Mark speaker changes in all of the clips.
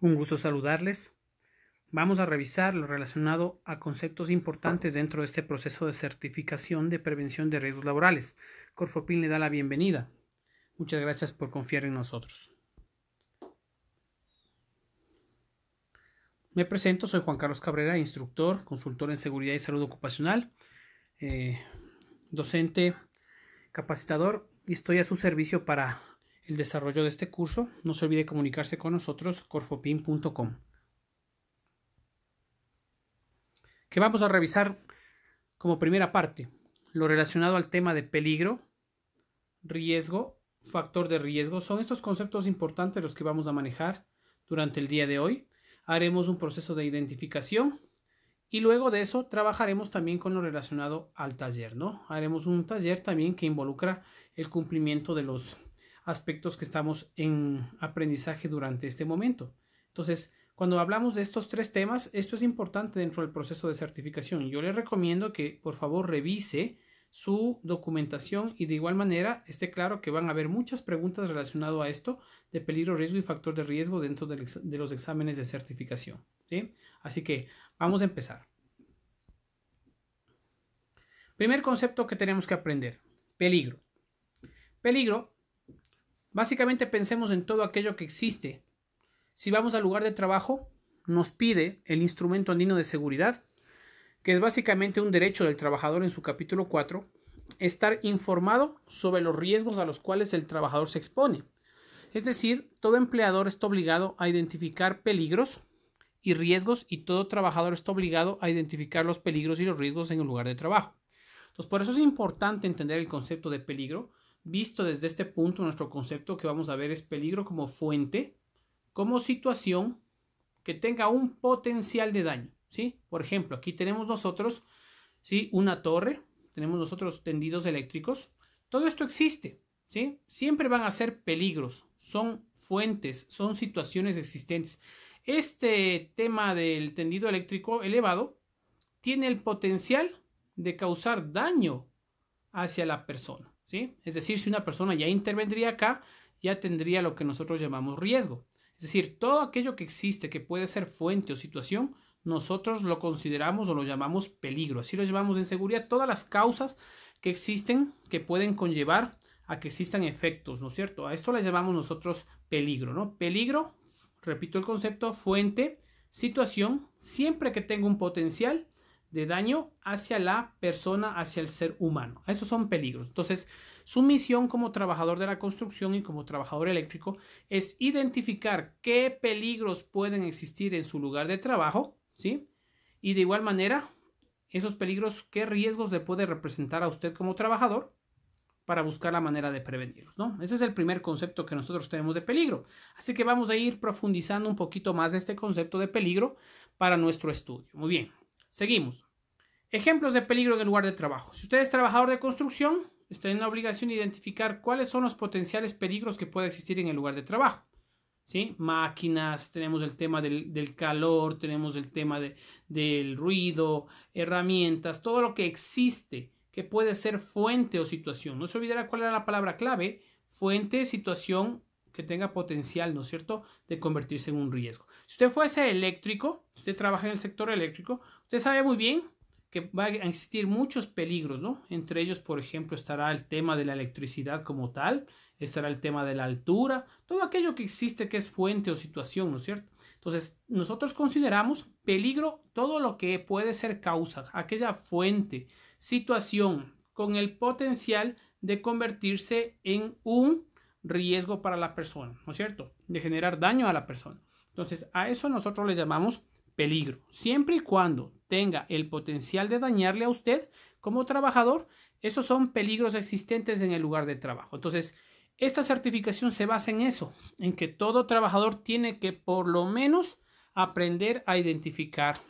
Speaker 1: Un gusto saludarles. Vamos a revisar lo relacionado a conceptos importantes dentro de este proceso de certificación de prevención de riesgos laborales. Corfopin le da la bienvenida. Muchas gracias por confiar en nosotros. Me presento, soy Juan Carlos Cabrera, instructor, consultor en seguridad y salud ocupacional, eh, docente, capacitador y estoy a su servicio para el desarrollo de este curso, no se olvide comunicarse con nosotros corfopin.com. Que vamos a revisar como primera parte lo relacionado al tema de peligro, riesgo, factor de riesgo. Son estos conceptos importantes los que vamos a manejar durante el día de hoy. Haremos un proceso de identificación y luego de eso trabajaremos también con lo relacionado al taller, ¿no? Haremos un taller también que involucra el cumplimiento de los aspectos que estamos en aprendizaje durante este momento. Entonces, cuando hablamos de estos tres temas, esto es importante dentro del proceso de certificación. Yo les recomiendo que por favor revise su documentación y de igual manera esté claro que van a haber muchas preguntas relacionadas a esto de peligro, riesgo y factor de riesgo dentro de los exámenes de certificación. Así que vamos a empezar. Primer concepto que tenemos que aprender, peligro. Peligro Básicamente pensemos en todo aquello que existe. Si vamos al lugar de trabajo, nos pide el instrumento andino de seguridad, que es básicamente un derecho del trabajador en su capítulo 4, estar informado sobre los riesgos a los cuales el trabajador se expone. Es decir, todo empleador está obligado a identificar peligros y riesgos y todo trabajador está obligado a identificar los peligros y los riesgos en el lugar de trabajo. Entonces, por eso es importante entender el concepto de peligro, Visto desde este punto, nuestro concepto que vamos a ver es peligro como fuente, como situación que tenga un potencial de daño, ¿sí? Por ejemplo, aquí tenemos nosotros, ¿sí? Una torre, tenemos nosotros tendidos eléctricos, todo esto existe, ¿sí? Siempre van a ser peligros, son fuentes, son situaciones existentes. Este tema del tendido eléctrico elevado tiene el potencial de causar daño hacia la persona. Es decir, si una persona ya intervendría acá, ya tendría lo que nosotros llamamos riesgo. Es decir, todo aquello que existe que puede ser fuente o situación, nosotros lo consideramos o lo llamamos peligro. Así lo llamamos en seguridad todas las causas que existen que pueden conllevar a que existan efectos, ¿no es cierto? A esto le llamamos nosotros peligro, ¿no? Peligro, repito el concepto, fuente, situación, siempre que tenga un potencial de daño hacia la persona, hacia el ser humano. Esos son peligros. Entonces, su misión como trabajador de la construcción y como trabajador eléctrico es identificar qué peligros pueden existir en su lugar de trabajo, ¿sí? Y de igual manera, esos peligros, qué riesgos le puede representar a usted como trabajador para buscar la manera de prevenirlos, ¿no? Ese es el primer concepto que nosotros tenemos de peligro. Así que vamos a ir profundizando un poquito más de este concepto de peligro para nuestro estudio. Muy bien. Seguimos. Ejemplos de peligro en el lugar de trabajo. Si usted es trabajador de construcción, está en la obligación de identificar cuáles son los potenciales peligros que puede existir en el lugar de trabajo. ¿Sí? Máquinas, tenemos el tema del, calor, tenemos el tema del ruido, herramientas, todo lo que existe que puede ser fuente o situación. No se olvidará cuál era la palabra clave, fuente, situación tenga potencial, ¿no es cierto?, de convertirse en un riesgo. Si usted fuese eléctrico, usted trabaja en el sector eléctrico, usted sabe muy bien que va a existir muchos peligros, ¿no? Entre ellos, por ejemplo, estará el tema de la electricidad como tal, estará el tema de la altura, todo aquello que existe que es fuente o situación, ¿no es cierto? Entonces, nosotros consideramos peligro todo lo que puede ser causa, aquella fuente, situación con el potencial de convertirse en un riesgo para la persona, ¿no es cierto? De generar daño a la persona. Entonces, a eso nosotros le llamamos peligro, siempre y cuando tenga el potencial de dañarle a usted como trabajador, esos son peligros existentes en el lugar de trabajo. Entonces, esta certificación se basa en eso, en que todo trabajador tiene que por lo menos aprender a identificar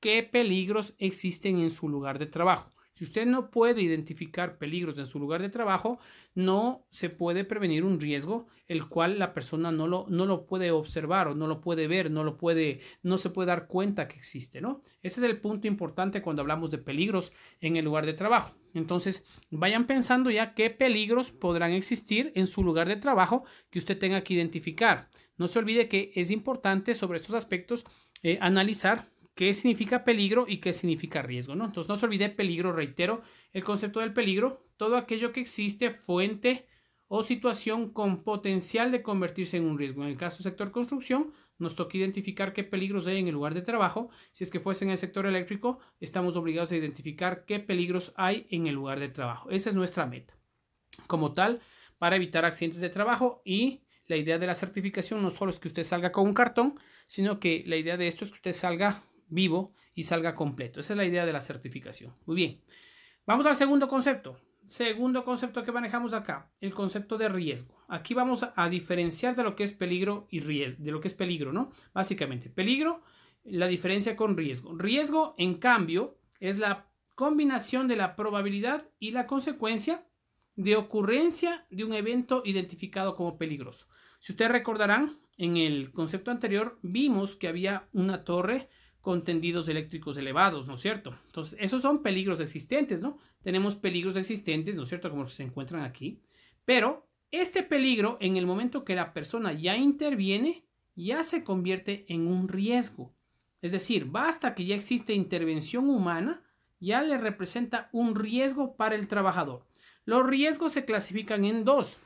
Speaker 1: qué peligros existen en su lugar de trabajo. Si usted no puede identificar peligros en su lugar de trabajo, no se puede prevenir un riesgo el cual la persona no lo, no lo puede observar o no lo puede ver, no lo puede, no se puede dar cuenta que existe, ¿no? Ese es el punto importante cuando hablamos de peligros en el lugar de trabajo. Entonces, vayan pensando ya qué peligros podrán existir en su lugar de trabajo que usted tenga que identificar. No se olvide que es importante sobre estos aspectos eh, analizar qué significa peligro y qué significa riesgo, Entonces no se olvide peligro, reitero, el concepto del peligro, todo aquello que existe fuente o situación con potencial de convertirse en un riesgo. En el caso del sector construcción, nos toca identificar qué peligros hay en el lugar de trabajo. Si es que fuese en el sector eléctrico, estamos obligados a identificar qué peligros hay en el lugar de trabajo. Esa es nuestra meta. Como tal, para evitar accidentes de trabajo y la idea de la certificación no solo es que usted salga con un cartón, sino que la idea de esto es que usted salga vivo y salga completo. Esa es la idea de la certificación. Muy bien. Vamos al segundo concepto. Segundo concepto que manejamos acá, el concepto de riesgo. Aquí vamos a diferenciar de lo que es peligro y riesgo, de lo que es peligro, ¿no? Básicamente, peligro, la diferencia con riesgo. Riesgo, en cambio, es la combinación de la probabilidad y la consecuencia de ocurrencia de un evento identificado como peligroso. Si ustedes recordarán, en el concepto anterior vimos que había una torre con tendidos eléctricos elevados, ¿no es cierto? Entonces, esos son peligros existentes, ¿no? Tenemos peligros existentes, ¿no es cierto? Como se encuentran aquí. Pero este peligro, en el momento que la persona ya interviene, ya se convierte en un riesgo. Es decir, basta que ya existe intervención humana, ya le representa un riesgo para el trabajador. Los riesgos se clasifican en dos.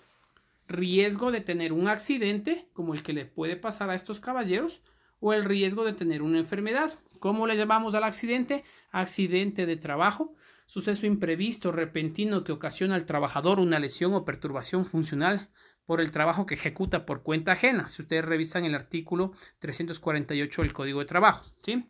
Speaker 1: Riesgo de tener un accidente, como el que le puede pasar a estos caballeros, o el riesgo de tener una enfermedad. ¿Cómo le llamamos al accidente? Accidente de trabajo, suceso imprevisto, repentino que ocasiona al trabajador una lesión o perturbación funcional por el trabajo que ejecuta por cuenta ajena, si ustedes revisan el artículo 348 del Código de Trabajo,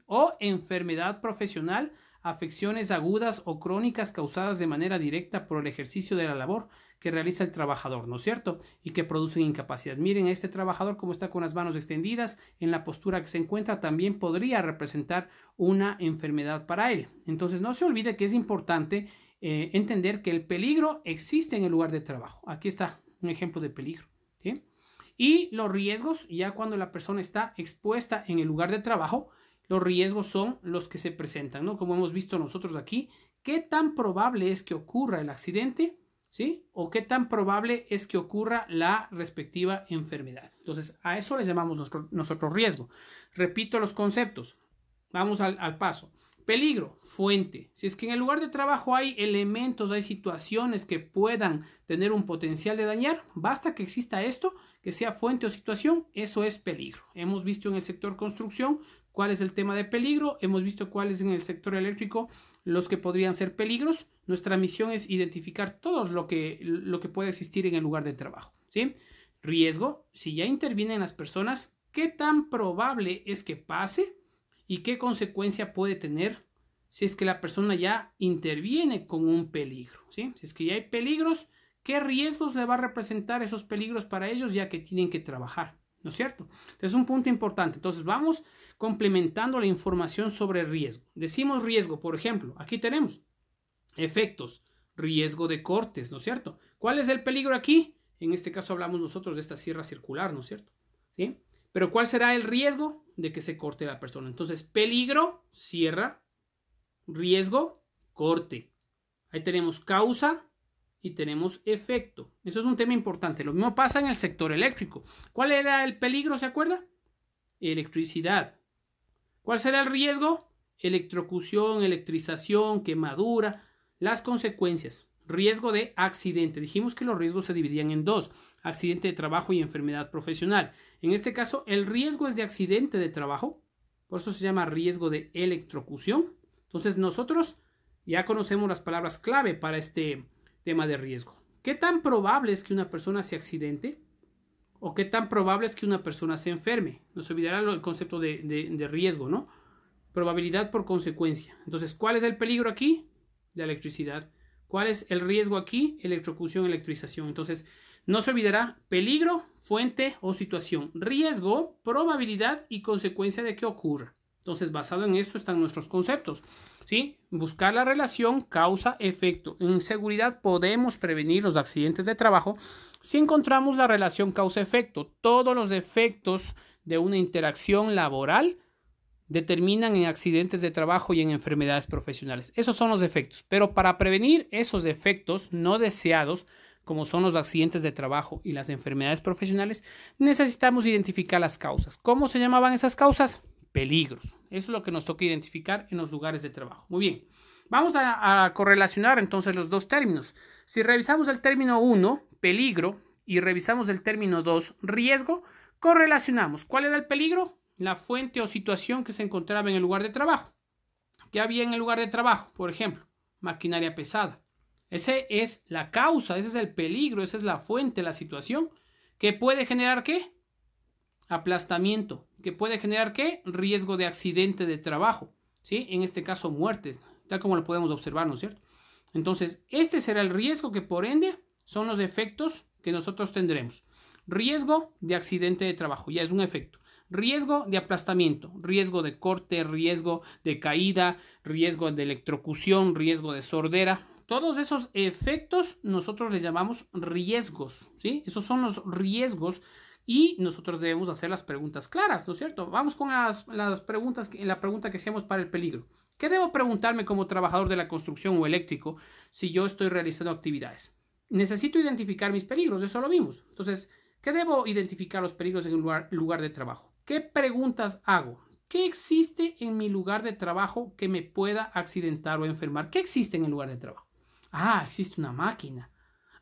Speaker 1: O enfermedad profesional, afecciones agudas o crónicas causadas de manera directa por el ejercicio de la labor que realiza el trabajador, ¿no es cierto? Y que producen incapacidad. Miren, a este trabajador como está con las manos extendidas, en la postura que se encuentra también podría representar una enfermedad para él. Entonces, no se olvide que es importante eh, entender que el peligro existe en el lugar de trabajo. Aquí está un ejemplo de peligro. Y los riesgos, ya cuando la persona está expuesta en el lugar de trabajo, los riesgos son los que se presentan, ¿no? Como hemos visto nosotros aquí, ¿qué tan probable es que ocurra el accidente? ¿sí? O qué tan probable es que ocurra la respectiva enfermedad. Entonces, a eso les llamamos nuestro, nosotros riesgo. Repito los conceptos. Vamos al paso. Peligro, fuente. Si es que en el lugar de trabajo hay elementos, hay situaciones que puedan tener un potencial de dañar, basta que exista esto, que sea fuente o situación, eso es peligro. Hemos visto en el sector construcción cuál es el tema de peligro, hemos visto cuál es en el sector eléctrico los que podrían ser peligros. Nuestra misión es identificar todos lo que, lo que puede existir en el lugar de trabajo. ¿sí? Riesgo, si ya intervienen las personas, ¿qué tan probable es que pase y qué consecuencia puede tener si es que la persona ya interviene con un peligro? ¿sí? Si es que ya hay peligros, ¿qué riesgos le va a representar esos peligros para ellos ya que tienen que trabajar? ¿No es cierto? es un punto importante. Entonces, vamos complementando la información sobre riesgo. Decimos riesgo, por ejemplo, aquí tenemos efectos, riesgo de cortes, ¿no es cierto? ¿Cuál es el peligro aquí? En este caso hablamos nosotros de esta sierra circular, ¿no es cierto? ¿Sí? Pero ¿cuál será el riesgo de que se corte la persona? Entonces, peligro, sierra, riesgo, corte. Ahí tenemos causa y tenemos efecto. Eso es un tema importante. Lo mismo pasa en el sector eléctrico. ¿Cuál era el peligro, se acuerda? Electricidad. ¿Cuál será el riesgo? Electrocución, electrización, quemadura. Las consecuencias. Riesgo de accidente. Dijimos que los riesgos se dividían en dos, accidente de trabajo y enfermedad profesional. En este caso, el riesgo es de accidente de trabajo, por eso se llama riesgo de electrocución. Entonces, nosotros ya conocemos las palabras clave para este tema de riesgo. ¿Qué tan probable es que una persona se accidente? o qué tan probable es que una persona se enferme. No se olvidará el concepto de, riesgo, ¿no? Probabilidad por consecuencia. Entonces, ¿cuál es el peligro aquí? La electricidad. ¿Cuál es el riesgo aquí? Electrocución, electrización. Entonces, no se olvidará peligro, fuente o situación, riesgo, probabilidad y consecuencia de que ocurra. Entonces, basado en esto están nuestros conceptos. ¿sí? Buscar la relación causa-efecto. En seguridad podemos prevenir los accidentes de trabajo si encontramos la relación causa-efecto. Todos los efectos de una interacción laboral determinan en accidentes de trabajo y en enfermedades profesionales. Esos son los efectos. Pero para prevenir esos efectos no deseados, como son los accidentes de trabajo y las enfermedades profesionales, necesitamos identificar las causas. ¿Cómo se llamaban esas causas? peligros. Eso es lo que nos toca identificar en los lugares de trabajo. Muy bien, vamos a, correlacionar entonces los dos términos. Si revisamos el término 1, peligro, y revisamos el término 2, riesgo, correlacionamos. ¿Cuál era el peligro? La fuente o situación que se encontraba en el lugar de trabajo. ¿Qué había en el lugar de trabajo? Por ejemplo, maquinaria pesada. Ese es la causa, ese es el peligro, esa es la fuente, la situación que puede generar qué? aplastamiento, que puede generar qué? Riesgo de accidente de trabajo, ¿sí? En este caso muertes, tal como lo podemos observar, ¿no es cierto? Entonces, este será el riesgo que por ende son los efectos que nosotros tendremos. Riesgo de accidente de trabajo, ya es un efecto. Riesgo de aplastamiento, riesgo de corte, riesgo de caída, riesgo de electrocución, riesgo de sordera. Todos esos efectos nosotros les llamamos riesgos, ¿sí? Esos son los riesgos y nosotros debemos hacer las preguntas claras, ¿no es cierto? Vamos con las, preguntas, la pregunta que hacíamos para el peligro. ¿Qué debo preguntarme como trabajador de la construcción o eléctrico si yo estoy realizando actividades? Necesito identificar mis peligros, eso lo vimos. Entonces, ¿qué debo identificar los peligros en un lugar de trabajo? ¿Qué preguntas hago? ¿Qué existe en mi lugar de trabajo que me pueda accidentar o enfermar? ¿Qué existe en el lugar de trabajo? Ah, existe una máquina.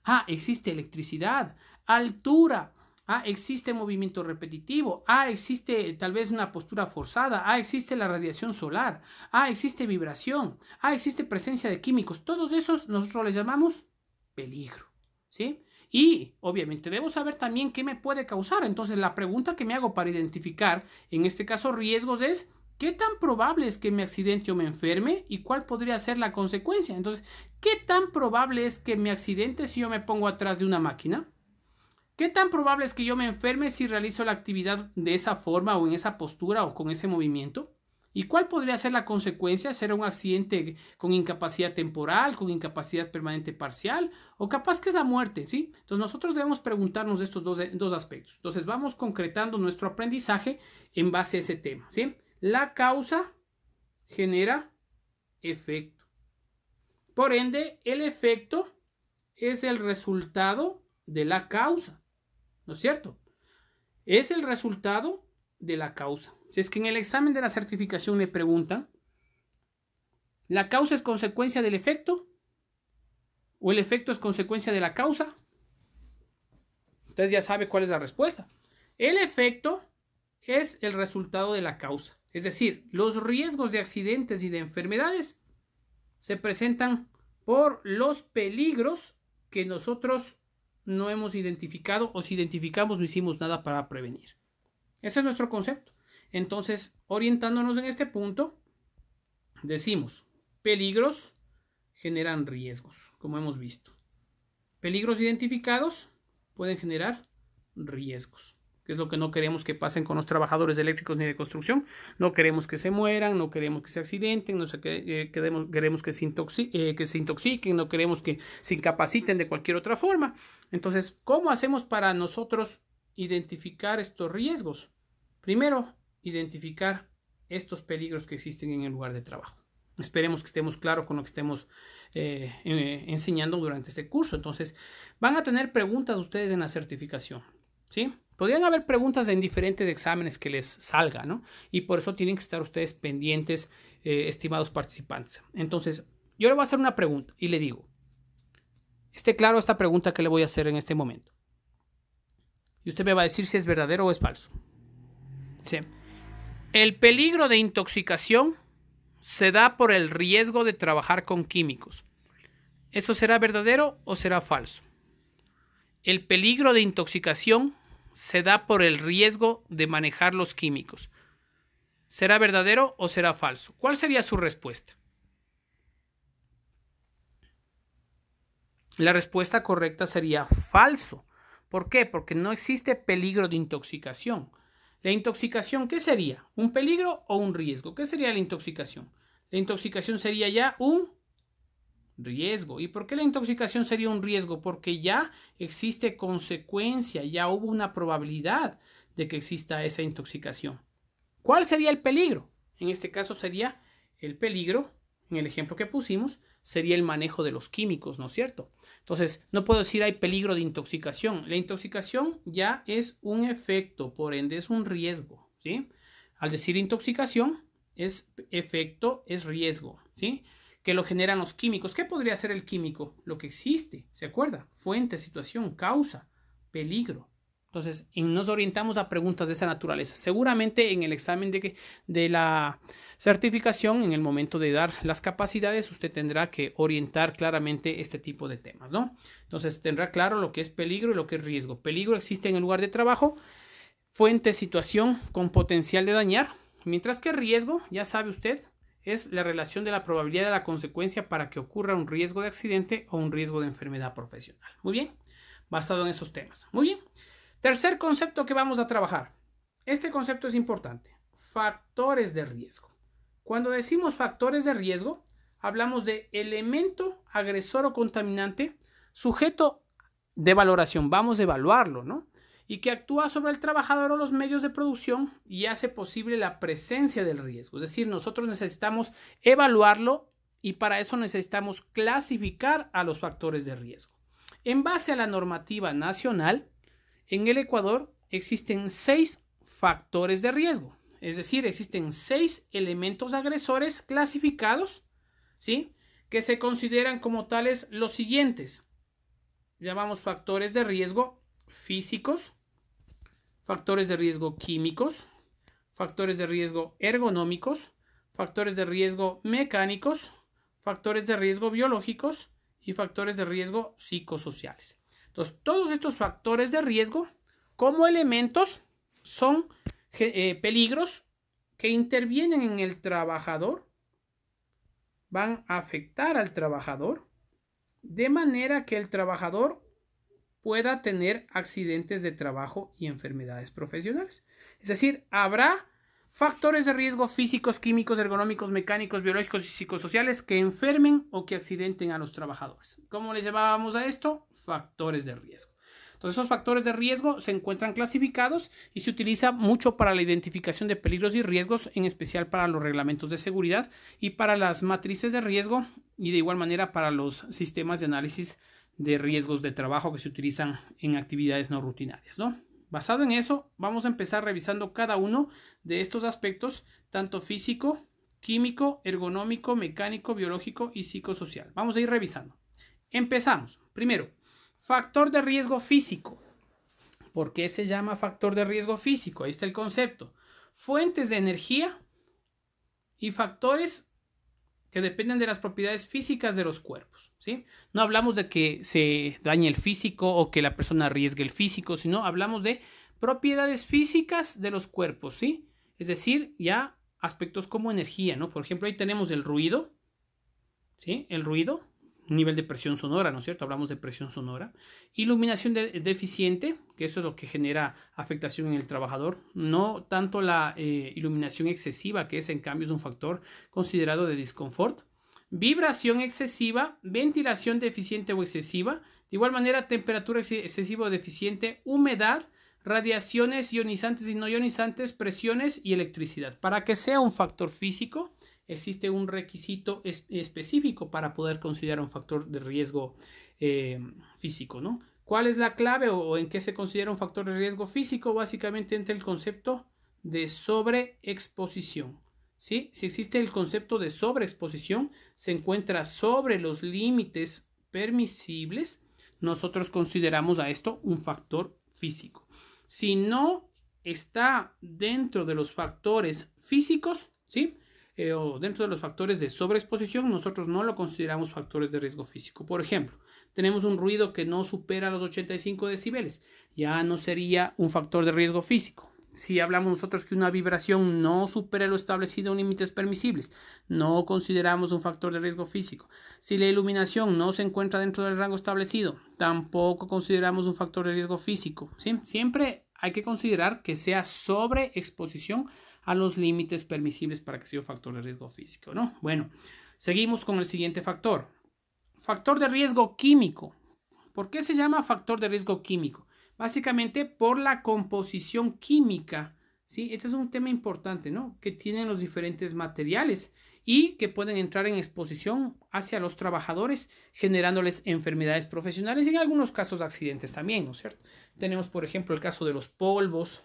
Speaker 1: Ah, existe electricidad, altura, Ah, existe movimiento repetitivo. Ah, existe eh, tal vez una postura forzada. Ah, existe la radiación solar. Ah, existe vibración. Ah, existe presencia de químicos. Todos esos nosotros les llamamos peligro. ¿Sí? Y obviamente debo saber también qué me puede causar. Entonces la pregunta que me hago para identificar, en este caso riesgos, es ¿qué tan probable es que me accidente o me enferme? ¿Y cuál podría ser la consecuencia? Entonces, ¿qué tan probable es que me accidente si yo me pongo atrás de una máquina? ¿Qué tan probable es que yo me enferme si realizo la actividad de esa forma o en esa postura o con ese movimiento? ¿Y cuál podría ser la consecuencia? ¿Será un accidente con incapacidad temporal, con incapacidad permanente parcial o capaz que es la muerte? ¿sí? Entonces nosotros debemos preguntarnos estos dos, aspectos. Entonces vamos concretando nuestro aprendizaje en base a ese tema. ¿sí? La causa genera efecto. Por ende, el efecto es el resultado de la causa. ¿no es cierto? Es el resultado de la causa. Si es que en el examen de la certificación le preguntan, ¿la causa es consecuencia del efecto? ¿O el efecto es consecuencia de la causa? entonces ya sabe cuál es la respuesta. El efecto es el resultado de la causa. Es decir, los riesgos de accidentes y de enfermedades se presentan por los peligros que nosotros no hemos identificado o si identificamos no hicimos nada para prevenir. Ese es nuestro concepto. Entonces, orientándonos en este punto, decimos, peligros generan riesgos, como hemos visto. Peligros identificados pueden generar riesgos que es lo que no queremos que pasen con los trabajadores eléctricos ni de construcción. No queremos que se mueran, no queremos que se accidenten, no eh, queremos, eh, que, se intoxiquen, no queremos que se incapaciten de cualquier otra forma. Entonces, ¿cómo hacemos para nosotros identificar estos riesgos? Primero, identificar estos peligros que existen en el lugar de trabajo. Esperemos que estemos claros con lo que estemos eh, enseñando durante este curso. Entonces, van a tener preguntas ustedes en la certificación. ¿Sí? Podrían haber preguntas en diferentes exámenes que les salga, ¿no? Y por eso tienen que estar ustedes pendientes, eh, estimados participantes. Entonces, yo le voy a hacer una pregunta y le digo, esté claro esta pregunta que le voy a hacer en este momento. Y usted me va a decir si es verdadero o es falso. Sí. el peligro de intoxicación se da por el riesgo de trabajar con químicos. ¿Eso será verdadero o será falso? El peligro de intoxicación se da por el riesgo de manejar los químicos. ¿Será verdadero o será falso? ¿Cuál sería su respuesta? La respuesta correcta sería falso. ¿Por qué? Porque no existe peligro de intoxicación. La intoxicación, ¿qué sería? ¿Un peligro o un riesgo? ¿Qué sería la intoxicación? La intoxicación sería ya un riesgo. ¿Y por qué la intoxicación sería un riesgo? Porque ya existe consecuencia, ya hubo una probabilidad de que exista esa intoxicación. ¿Cuál sería el peligro? En este caso sería el peligro, en el ejemplo que pusimos, sería el manejo de los químicos, ¿no es cierto? Entonces, no puedo decir hay peligro de intoxicación. La intoxicación ya es un efecto, por ende es un riesgo, ¿sí? Al decir intoxicación, es efecto, es riesgo, ¿sí? que lo generan los químicos. ¿Qué podría ser el químico? Lo que existe, ¿se acuerda? Fuente, situación, causa, peligro. Entonces, nos orientamos a preguntas de esta naturaleza. Seguramente en el examen de, de, la certificación, en el momento de dar las capacidades, usted tendrá que orientar claramente este tipo de temas, ¿no? Entonces, tendrá claro lo que es peligro y lo que es riesgo. Peligro existe en el lugar de trabajo, fuente, situación con potencial de dañar, mientras que riesgo, ya sabe usted, es la relación de la probabilidad de la consecuencia para que ocurra un riesgo de accidente o un riesgo de enfermedad profesional. Muy bien, basado en esos temas. Muy bien. Tercer concepto que vamos a trabajar. Este concepto es importante. Factores de riesgo. Cuando decimos factores de riesgo, hablamos de elemento agresor o contaminante sujeto de valoración. Vamos a evaluarlo, ¿no? y que actúa sobre el trabajador o los medios de producción y hace posible la presencia del riesgo. Es decir, nosotros necesitamos evaluarlo y para eso necesitamos clasificar a los factores de riesgo. En base a la normativa nacional, en el Ecuador existen seis factores de riesgo, es decir, existen seis elementos agresores clasificados, ¿sí? Que se consideran como tales los siguientes. Llamamos factores de riesgo físicos, factores de riesgo químicos, factores de riesgo ergonómicos, factores de riesgo mecánicos, factores de riesgo biológicos y factores de riesgo psicosociales. Entonces, todos estos factores de riesgo como elementos son eh, peligros que intervienen en el trabajador, van a afectar al trabajador, de manera que el trabajador pueda tener accidentes de trabajo y enfermedades profesionales. Es decir, habrá factores de riesgo físicos, químicos, ergonómicos, mecánicos, biológicos y psicosociales que enfermen o que accidenten a los trabajadores. ¿Cómo les llamábamos a esto? Factores de riesgo. Entonces, esos factores de riesgo se encuentran clasificados y se utiliza mucho para la identificación de peligros y riesgos, en especial para los reglamentos de seguridad y para las matrices de riesgo y de igual manera para los sistemas de análisis de riesgos de trabajo que se utilizan en actividades no rutinarias, ¿no? Basado en eso, vamos a empezar revisando cada uno de estos aspectos, tanto físico, químico, ergonómico, mecánico, biológico y psicosocial. Vamos a ir revisando. Empezamos. Primero, factor de riesgo físico. ¿Por qué se llama factor de riesgo físico? Ahí está el concepto. Fuentes de energía y factores que dependen de las propiedades físicas de los cuerpos. ¿sí? No hablamos de que se dañe el físico o que la persona arriesgue el físico, sino hablamos de propiedades físicas de los cuerpos, ¿sí? Es decir, ya aspectos como energía, ¿no? Por ejemplo, ahí tenemos el ruido, ¿sí? El ruido nivel de presión sonora, ¿no es cierto? Hablamos de presión sonora. Iluminación deficiente, que eso es lo que genera afectación en el trabajador. No tanto la eh, iluminación excesiva, que es en cambio es un factor considerado de disconfort. Vibración excesiva, ventilación deficiente o excesiva, de igual manera temperatura excesiva o deficiente, humedad, radiaciones ionizantes y no ionizantes, presiones y electricidad. Para que sea un factor físico, existe un requisito específico para poder considerar un factor de riesgo eh, físico, ¿no? ¿Cuál es la clave o en qué se considera un factor de riesgo físico? Básicamente entre el concepto de sobreexposición. ¿sí? Si existe el concepto de sobreexposición, se encuentra sobre los límites permisibles. Nosotros consideramos a esto un factor físico. Si no está dentro de los factores físicos, ¿sí? Eh, dentro de los factores de sobreexposición, nosotros no lo consideramos factores de riesgo físico. Por ejemplo, tenemos un ruido que no supera los 85 decibeles, ya no sería un factor de riesgo físico. Si hablamos nosotros que una vibración no supere lo establecido en límites permisibles, no consideramos un factor de riesgo físico. Si la iluminación no se encuentra dentro del rango establecido, tampoco consideramos un factor de riesgo físico. Siempre hay que considerar que sea sobreexposición a los límites permisibles para que sea un factor de riesgo físico, ¿no? Bueno, seguimos con el siguiente factor. Factor de riesgo químico. ¿Por qué se llama factor de riesgo químico? Básicamente por la composición química, ¿sí? Este es un tema importante, ¿no? Que tienen los diferentes materiales y que pueden entrar en exposición hacia los trabajadores, generándoles enfermedades profesionales y en algunos casos accidentes también, ¿no es cierto? Tenemos, por ejemplo, el caso de los polvos,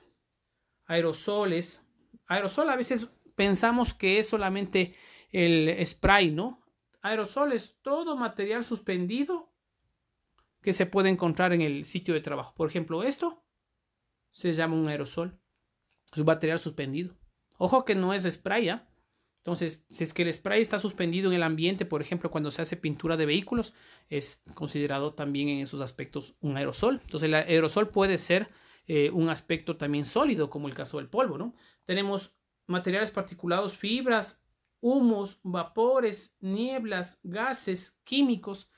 Speaker 1: aerosoles, Aerosol a veces pensamos que es solamente el spray, ¿no? Aerosol es todo material suspendido que se puede encontrar en el sitio de trabajo. Por ejemplo, esto se llama un aerosol. Es un material suspendido. Ojo que no es spray, ¿ah? Entonces, si es que el spray está suspendido en el ambiente, por ejemplo, cuando se hace pintura de vehículos, es considerado también en esos aspectos un aerosol. Entonces, el aerosol puede ser eh, un aspecto también sólido, como el caso del polvo, ¿no? Tenemos materiales particulados, fibras, humos, vapores, nieblas, gases, químicos.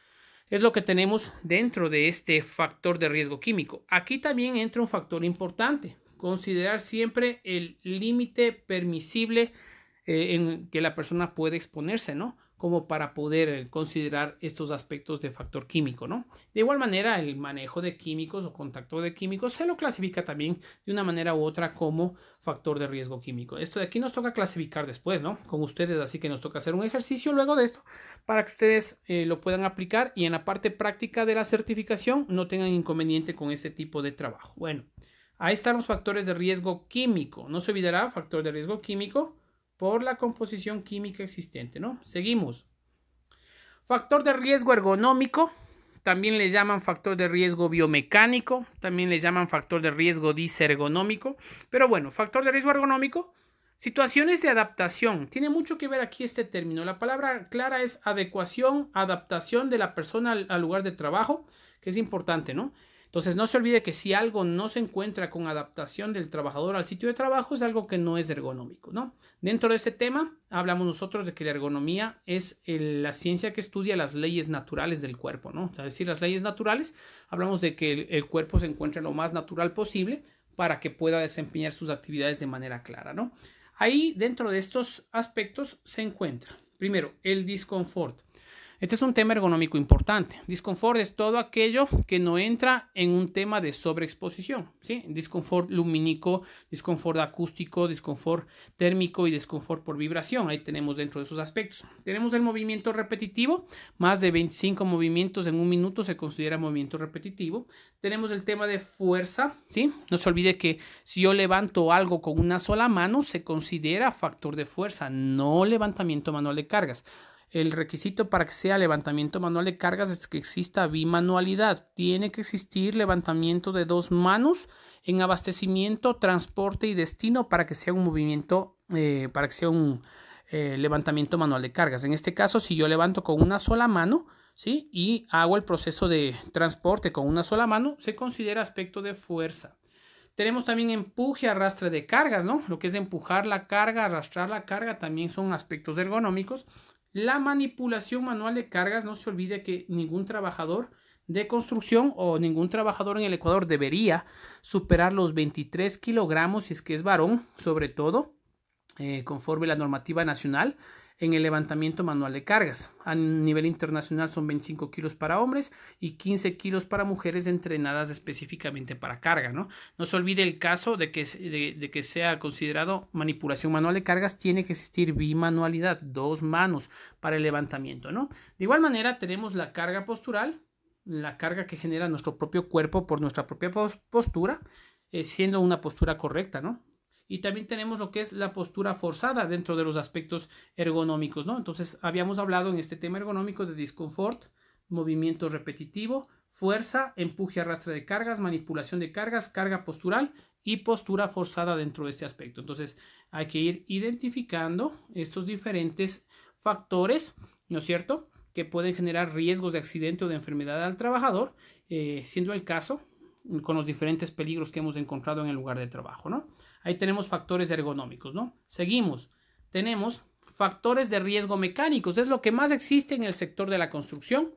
Speaker 1: Es lo que tenemos dentro de este factor de riesgo químico. Aquí también entra un factor importante, considerar siempre el límite permisible eh, en que la persona puede exponerse, ¿no? como para poder considerar estos aspectos de factor químico, ¿no? De igual manera, el manejo de químicos o contacto de químicos se lo clasifica también de una manera u otra como factor de riesgo químico. Esto de aquí nos toca clasificar después, ¿no? Con ustedes, así que nos toca hacer un ejercicio luego de esto para que ustedes eh, lo puedan aplicar y en la parte práctica de la certificación no tengan inconveniente con este tipo de trabajo. Bueno, ahí están los factores de riesgo químico. No se olvidará, factor de riesgo químico por la composición química existente, ¿no? Seguimos. Factor de riesgo ergonómico, también le llaman factor de riesgo biomecánico, también le llaman factor de riesgo disergonómico, pero bueno, factor de riesgo ergonómico, situaciones de adaptación, tiene mucho que ver aquí este término, la palabra clara es adecuación, adaptación de la persona al, lugar de trabajo, que es importante, ¿no? Entonces, no se olvide que si algo no se encuentra con adaptación del trabajador al sitio de trabajo, es algo que no es ergonómico, ¿no? Dentro de ese tema, hablamos nosotros de que la ergonomía es la ciencia que estudia las leyes naturales del cuerpo, ¿no? Es decir, las leyes naturales, hablamos de que el, cuerpo se encuentre lo más natural posible para que pueda desempeñar sus actividades de manera clara, ¿no? Ahí, dentro de estos aspectos, se encuentra, primero, el disconfort. Este es un tema ergonómico importante. Disconfort es todo aquello que no entra en un tema de sobreexposición. ¿sí? Disconfort lumínico, disconfort acústico, disconfort térmico y disconfort por vibración. Ahí tenemos dentro de esos aspectos. Tenemos el movimiento repetitivo. Más de 25 movimientos en un minuto se considera movimiento repetitivo. Tenemos el tema de fuerza. ¿sí? No se olvide que si yo levanto algo con una sola mano, se considera factor de fuerza, no levantamiento manual de cargas. El requisito para que sea levantamiento manual de cargas es que exista bimanualidad. Tiene que existir levantamiento de dos manos en abastecimiento, transporte y destino para que sea un movimiento, eh, para que sea un eh, levantamiento manual de cargas. En este caso, si yo levanto con una sola mano, ¿sí? Y hago el proceso de transporte con una sola mano, se considera aspecto de fuerza. Tenemos también empuje, arrastre de cargas, ¿no? Lo que es empujar la carga, arrastrar la carga, también son aspectos ergonómicos la manipulación manual de cargas, no se olvide que ningún trabajador de construcción o ningún trabajador en el Ecuador debería superar los 23 kilogramos si es que es varón, sobre todo eh, conforme la normativa nacional en el levantamiento manual de cargas. A nivel internacional son 25 kilos para hombres y 15 kilos para mujeres entrenadas específicamente para carga. No, no se olvide el caso de que, que sea considerado manipulación manual de cargas, tiene que existir bimanualidad, dos manos para el levantamiento. ¿no? De igual manera tenemos la carga postural, la carga que genera nuestro propio cuerpo por nuestra propia postura, eh, siendo una postura correcta, ¿no? y también tenemos lo que es la postura forzada dentro de los aspectos ergonómicos, ¿no? Entonces, habíamos hablado en este tema ergonómico de disconfort, movimiento repetitivo, fuerza, empuje, arrastre de cargas, manipulación de cargas, carga postural y postura forzada dentro de este aspecto. Entonces, hay que ir identificando estos diferentes factores, ¿no es cierto?, que pueden generar riesgos de accidente o de enfermedad al trabajador, eh, siendo el caso con los diferentes peligros que hemos encontrado en el lugar de trabajo, ¿no? Ahí tenemos factores ergonómicos, ¿no? Seguimos. Tenemos factores de riesgo mecánicos. Es lo que más existe en el sector de la construcción.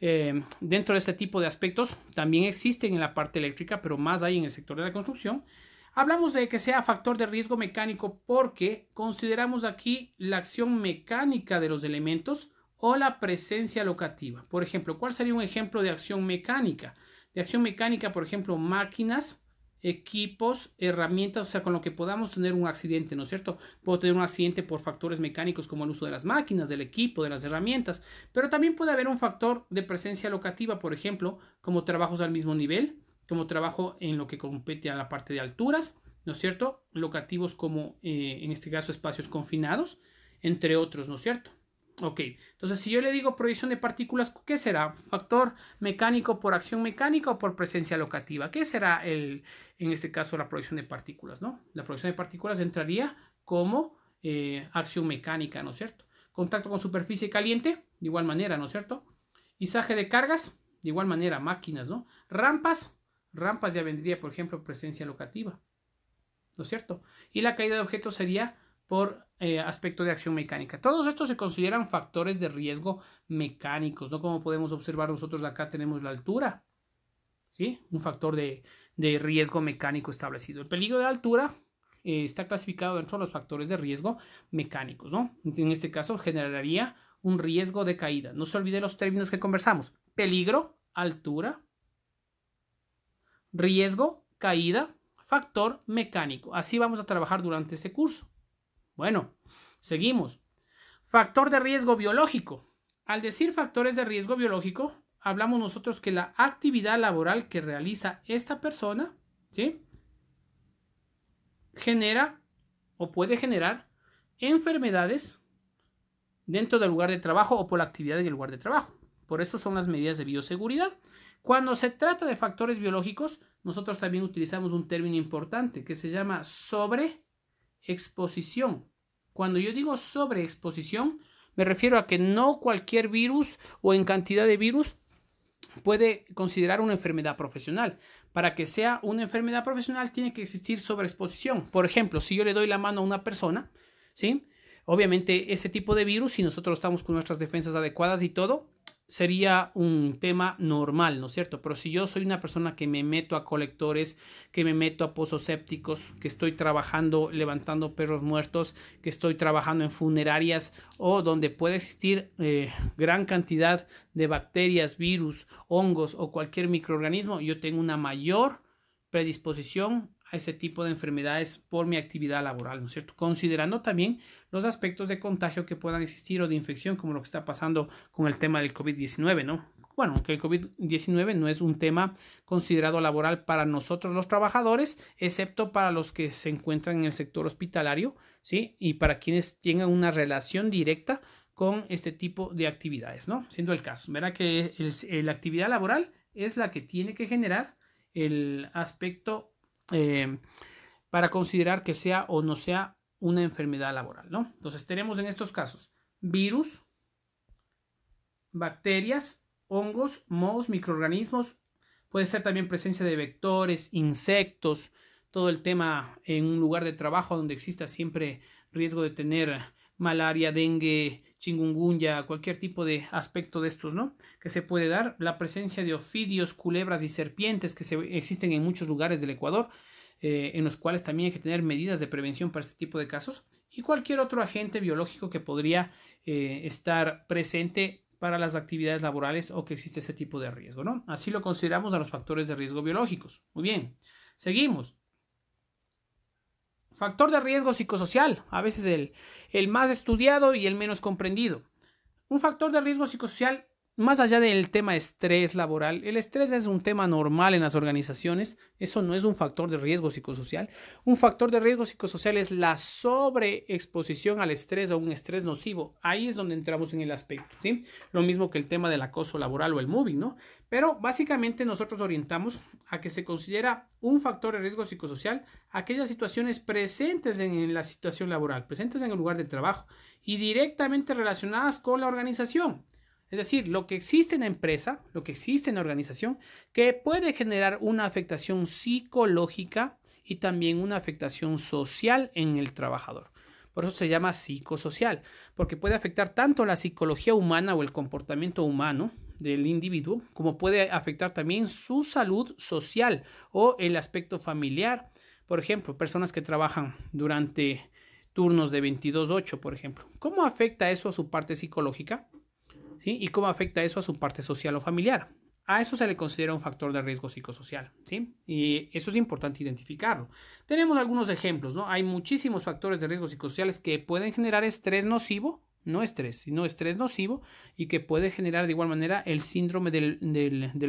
Speaker 1: Eh, dentro de este tipo de aspectos también existen en la parte eléctrica, pero más hay en el sector de la construcción. Hablamos de que sea factor de riesgo mecánico porque consideramos aquí la acción mecánica de los elementos o la presencia locativa. Por ejemplo, ¿cuál sería un ejemplo de acción mecánica? De acción mecánica, por ejemplo, máquinas equipos, herramientas, o sea, con lo que podamos tener un accidente, ¿no es cierto? Puedo tener un accidente por factores mecánicos como el uso de las máquinas, del equipo, de las herramientas, pero también puede haber un factor de presencia locativa, por ejemplo, como trabajos al mismo nivel, como trabajo en lo que compete a la parte de alturas, ¿no es cierto? Locativos como, eh, en este caso, espacios confinados, entre otros, ¿no es cierto? Ok, entonces si yo le digo proyección de partículas, ¿qué será? ¿Factor mecánico por acción mecánica o por presencia locativa? ¿Qué será el, en este caso la proyección de partículas? ¿no? La proyección de partículas entraría como eh, acción mecánica, ¿no es cierto? Contacto con superficie caliente, de igual manera, ¿no es cierto? Izaje de cargas, de igual manera, máquinas, ¿no? Rampas, rampas ya vendría, por ejemplo, presencia locativa, ¿no es cierto? Y la caída de objetos sería por eh, aspecto de acción mecánica. Todos estos se consideran factores de riesgo mecánicos, ¿no? Como podemos observar nosotros acá tenemos la altura, ¿sí? Un factor de, riesgo mecánico establecido. El peligro de altura eh, está clasificado dentro de los factores de riesgo mecánicos, ¿no? En este caso generaría un riesgo de caída. No se olvide los términos que conversamos. Peligro, altura, riesgo, caída, factor mecánico. Así vamos a trabajar durante este curso. Bueno, seguimos. Factor de riesgo biológico. Al decir factores de riesgo biológico, hablamos nosotros que la actividad laboral que realiza esta persona, ¿sí? Genera o puede generar enfermedades dentro del lugar de trabajo o por la actividad en el lugar de trabajo. Por eso son las medidas de bioseguridad. Cuando se trata de factores biológicos, nosotros también utilizamos un término importante que se llama sobre exposición. Cuando yo digo sobreexposición, me refiero a que no cualquier virus o en cantidad de virus puede considerar una enfermedad profesional. Para que sea una enfermedad profesional tiene que existir sobreexposición. Por ejemplo, si yo le doy la mano a una persona, ¿sí? Obviamente ese tipo de virus, si nosotros estamos con nuestras defensas adecuadas y todo, sería un tema normal, ¿no es cierto? Pero si yo soy una persona que me meto a colectores, que me meto a pozos sépticos, que estoy trabajando levantando perros muertos, que estoy trabajando en funerarias o donde puede existir eh, gran cantidad de bacterias, virus, hongos o cualquier microorganismo, yo tengo una mayor predisposición a ese tipo de enfermedades por mi actividad laboral, ¿no es cierto? Considerando también los aspectos de contagio que puedan existir o de infección, como lo que está pasando con el tema del COVID-19, ¿no? Bueno, aunque el COVID-19 no es un tema considerado laboral para nosotros los trabajadores, excepto para los que se encuentran en el sector hospitalario, ¿sí? Y para quienes tengan una relación directa con este tipo de actividades, ¿no? Siendo el caso, verá que la actividad laboral es la que tiene que generar el aspecto eh, para considerar que sea o no sea una enfermedad laboral, ¿no? Entonces tenemos en estos casos virus, bacterias, hongos, mohos, microorganismos, puede ser también presencia de vectores, insectos, todo el tema en un lugar de trabajo donde exista siempre riesgo de tener malaria, dengue, chingungunya, cualquier tipo de aspecto de estos, ¿no? Que se puede dar. La presencia de ofidios, culebras y serpientes que se, existen en muchos lugares del Ecuador, eh, en los cuales también hay que tener medidas de prevención para este tipo de casos. Y cualquier otro agente biológico que podría eh, estar presente para las actividades laborales o que existe ese tipo de riesgo, ¿no? Así lo consideramos a los factores de riesgo biológicos. Muy bien, seguimos. Factor de riesgo psicosocial, a veces el, el más estudiado y el menos comprendido. Un factor de riesgo psicosocial más allá del tema estrés laboral, el estrés es un tema normal en las organizaciones, eso no es un factor de riesgo psicosocial. Un factor de riesgo psicosocial es la sobreexposición al estrés o un estrés nocivo. Ahí es donde entramos en el aspecto, Lo mismo que el tema del acoso laboral o el móvil ¿no? Pero básicamente nosotros orientamos a que se considera un factor de riesgo psicosocial aquellas situaciones presentes en la situación laboral, presentes en el lugar de trabajo y directamente relacionadas con la organización. Es decir, lo que existe en la empresa, lo que existe en organización, que puede generar una afectación psicológica y también una afectación social en el trabajador. Por eso se llama psicosocial, porque puede afectar tanto la psicología humana o el comportamiento humano del individuo, como puede afectar también su salud social o el aspecto familiar. Por ejemplo, personas que trabajan durante turnos de 22-8, por ejemplo. ¿Cómo afecta eso a su parte psicológica? y cómo afecta eso a su parte social o familiar. A eso se le considera un factor de riesgo psicosocial, ¿sí? Y eso es importante identificarlo. Tenemos algunos ejemplos, ¿no? Hay muchísimos factores de riesgo psicosociales que pueden generar estrés nocivo, no estrés, sino estrés nocivo y que puede generar de igual manera el síndrome del,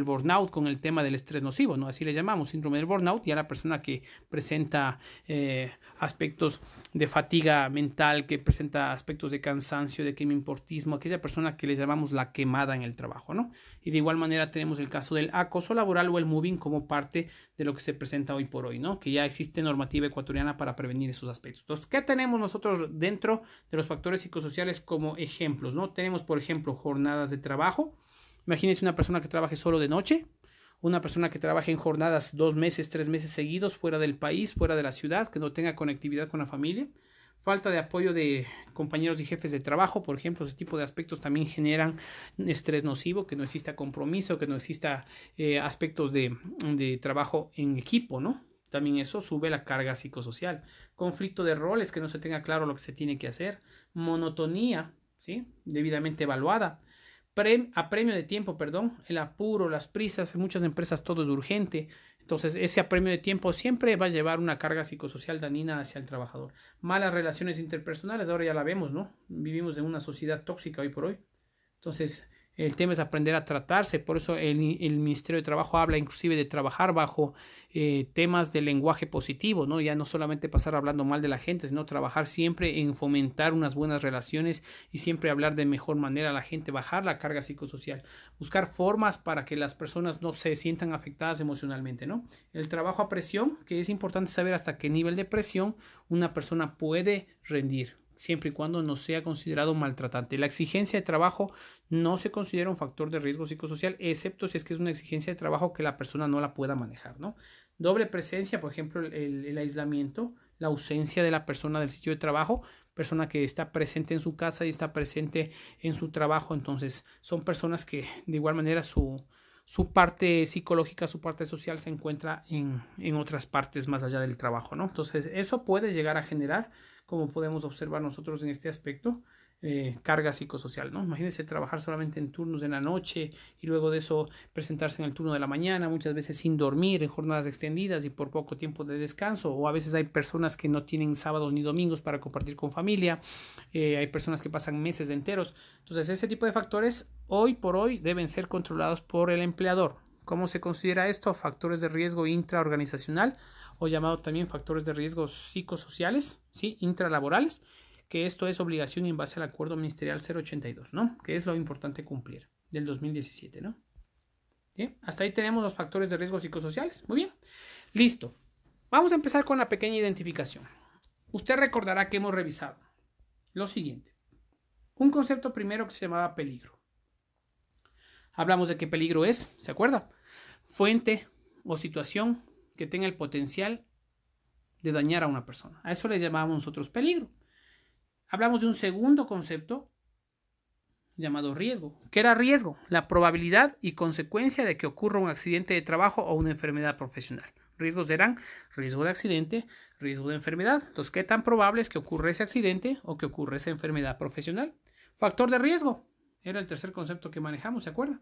Speaker 1: burnout con el tema del estrés nocivo, ¿no? Así le llamamos síndrome del burnout y a la persona que presenta eh, aspectos de fatiga mental, que presenta aspectos de cansancio, de quemimportismo, aquella persona que le llamamos la quemada en el trabajo, ¿no? Y de igual manera tenemos el caso del acoso laboral o el moving como parte de lo que se presenta hoy por hoy, ¿no? Que ya existe normativa ecuatoriana para prevenir esos aspectos. Entonces, ¿qué tenemos nosotros dentro de los factores psicosociales como ejemplos, ¿no? Tenemos, por ejemplo, jornadas de trabajo. Imagínense una persona que trabaje solo de noche, una persona que trabaje en jornadas dos meses, tres meses seguidos fuera del país, fuera de la ciudad, que no tenga conectividad con la familia, falta de apoyo de compañeros y jefes de trabajo, por ejemplo, ese tipo de aspectos también generan estrés nocivo, que no exista compromiso, que no exista eh, aspectos de, de trabajo en equipo, ¿no? También eso sube la carga psicosocial. Conflicto de roles, que no se tenga claro lo que se tiene que hacer. Monotonía, ¿sí? Debidamente evaluada pre, a premio de tiempo, perdón, el apuro, las prisas, en muchas empresas todo es urgente. Entonces, ese apremio de tiempo siempre va a llevar una carga psicosocial dañina hacia el trabajador. Malas relaciones interpersonales, ahora ya la vemos, ¿no? Vivimos en una sociedad tóxica hoy por hoy. Entonces, el tema es aprender a tratarse, por eso el, Ministerio de Trabajo habla inclusive de trabajar bajo eh, temas de lenguaje positivo, Ya no solamente pasar hablando mal de la gente, sino trabajar siempre en fomentar unas buenas relaciones y siempre hablar de mejor manera a la gente, bajar la carga psicosocial, buscar formas para que las personas no se sientan afectadas emocionalmente, ¿no? El trabajo a presión, que es importante saber hasta qué nivel de presión una persona puede rendir siempre y cuando no sea considerado maltratante. La exigencia de trabajo no se considera un factor de riesgo psicosocial, excepto si es que es una exigencia de trabajo que la persona no la pueda manejar, ¿no? Doble presencia, por ejemplo, el, aislamiento, la ausencia de la persona del sitio de trabajo, persona que está presente en su casa y está presente en su trabajo, entonces son personas que de igual manera su, su parte psicológica, su parte social se encuentra en, en otras partes más allá del trabajo, ¿no? Entonces eso puede llegar a generar como podemos observar nosotros en este aspecto, eh, carga psicosocial, ¿no? Imagínense trabajar solamente en turnos de la noche y luego de eso presentarse en el turno de la mañana, muchas veces sin dormir, en jornadas extendidas y por poco tiempo de descanso, o a veces hay personas que no tienen sábados ni domingos para compartir con familia, eh, hay personas que pasan meses enteros. Entonces, ese tipo de factores hoy por hoy deben ser controlados por el empleador. ¿Cómo se considera esto? Factores de riesgo intraorganizacional o llamado también factores de riesgo psicosociales, ¿sí? intralaborales, que esto es obligación en base al acuerdo ministerial 082, ¿no? Que es lo importante cumplir del 2017, ¿no? Hasta ahí tenemos los factores de riesgo psicosociales. Muy bien. Listo. Vamos a empezar con la pequeña identificación. Usted recordará que hemos revisado lo siguiente. Un concepto primero que se llamaba peligro. Hablamos de qué peligro es, ¿se acuerda? Fuente o situación que tenga el potencial de dañar a una persona. A eso le llamábamos nosotros peligro. Hablamos de un segundo concepto llamado riesgo. ¿Qué era riesgo? La probabilidad y consecuencia de que ocurra un accidente de trabajo o una enfermedad profesional. Riesgos eran riesgo de accidente, riesgo de enfermedad. Entonces, ¿qué tan probable es que ocurra ese accidente o que ocurra esa enfermedad profesional? Factor de riesgo. Era el tercer concepto que manejamos, ¿se acuerda?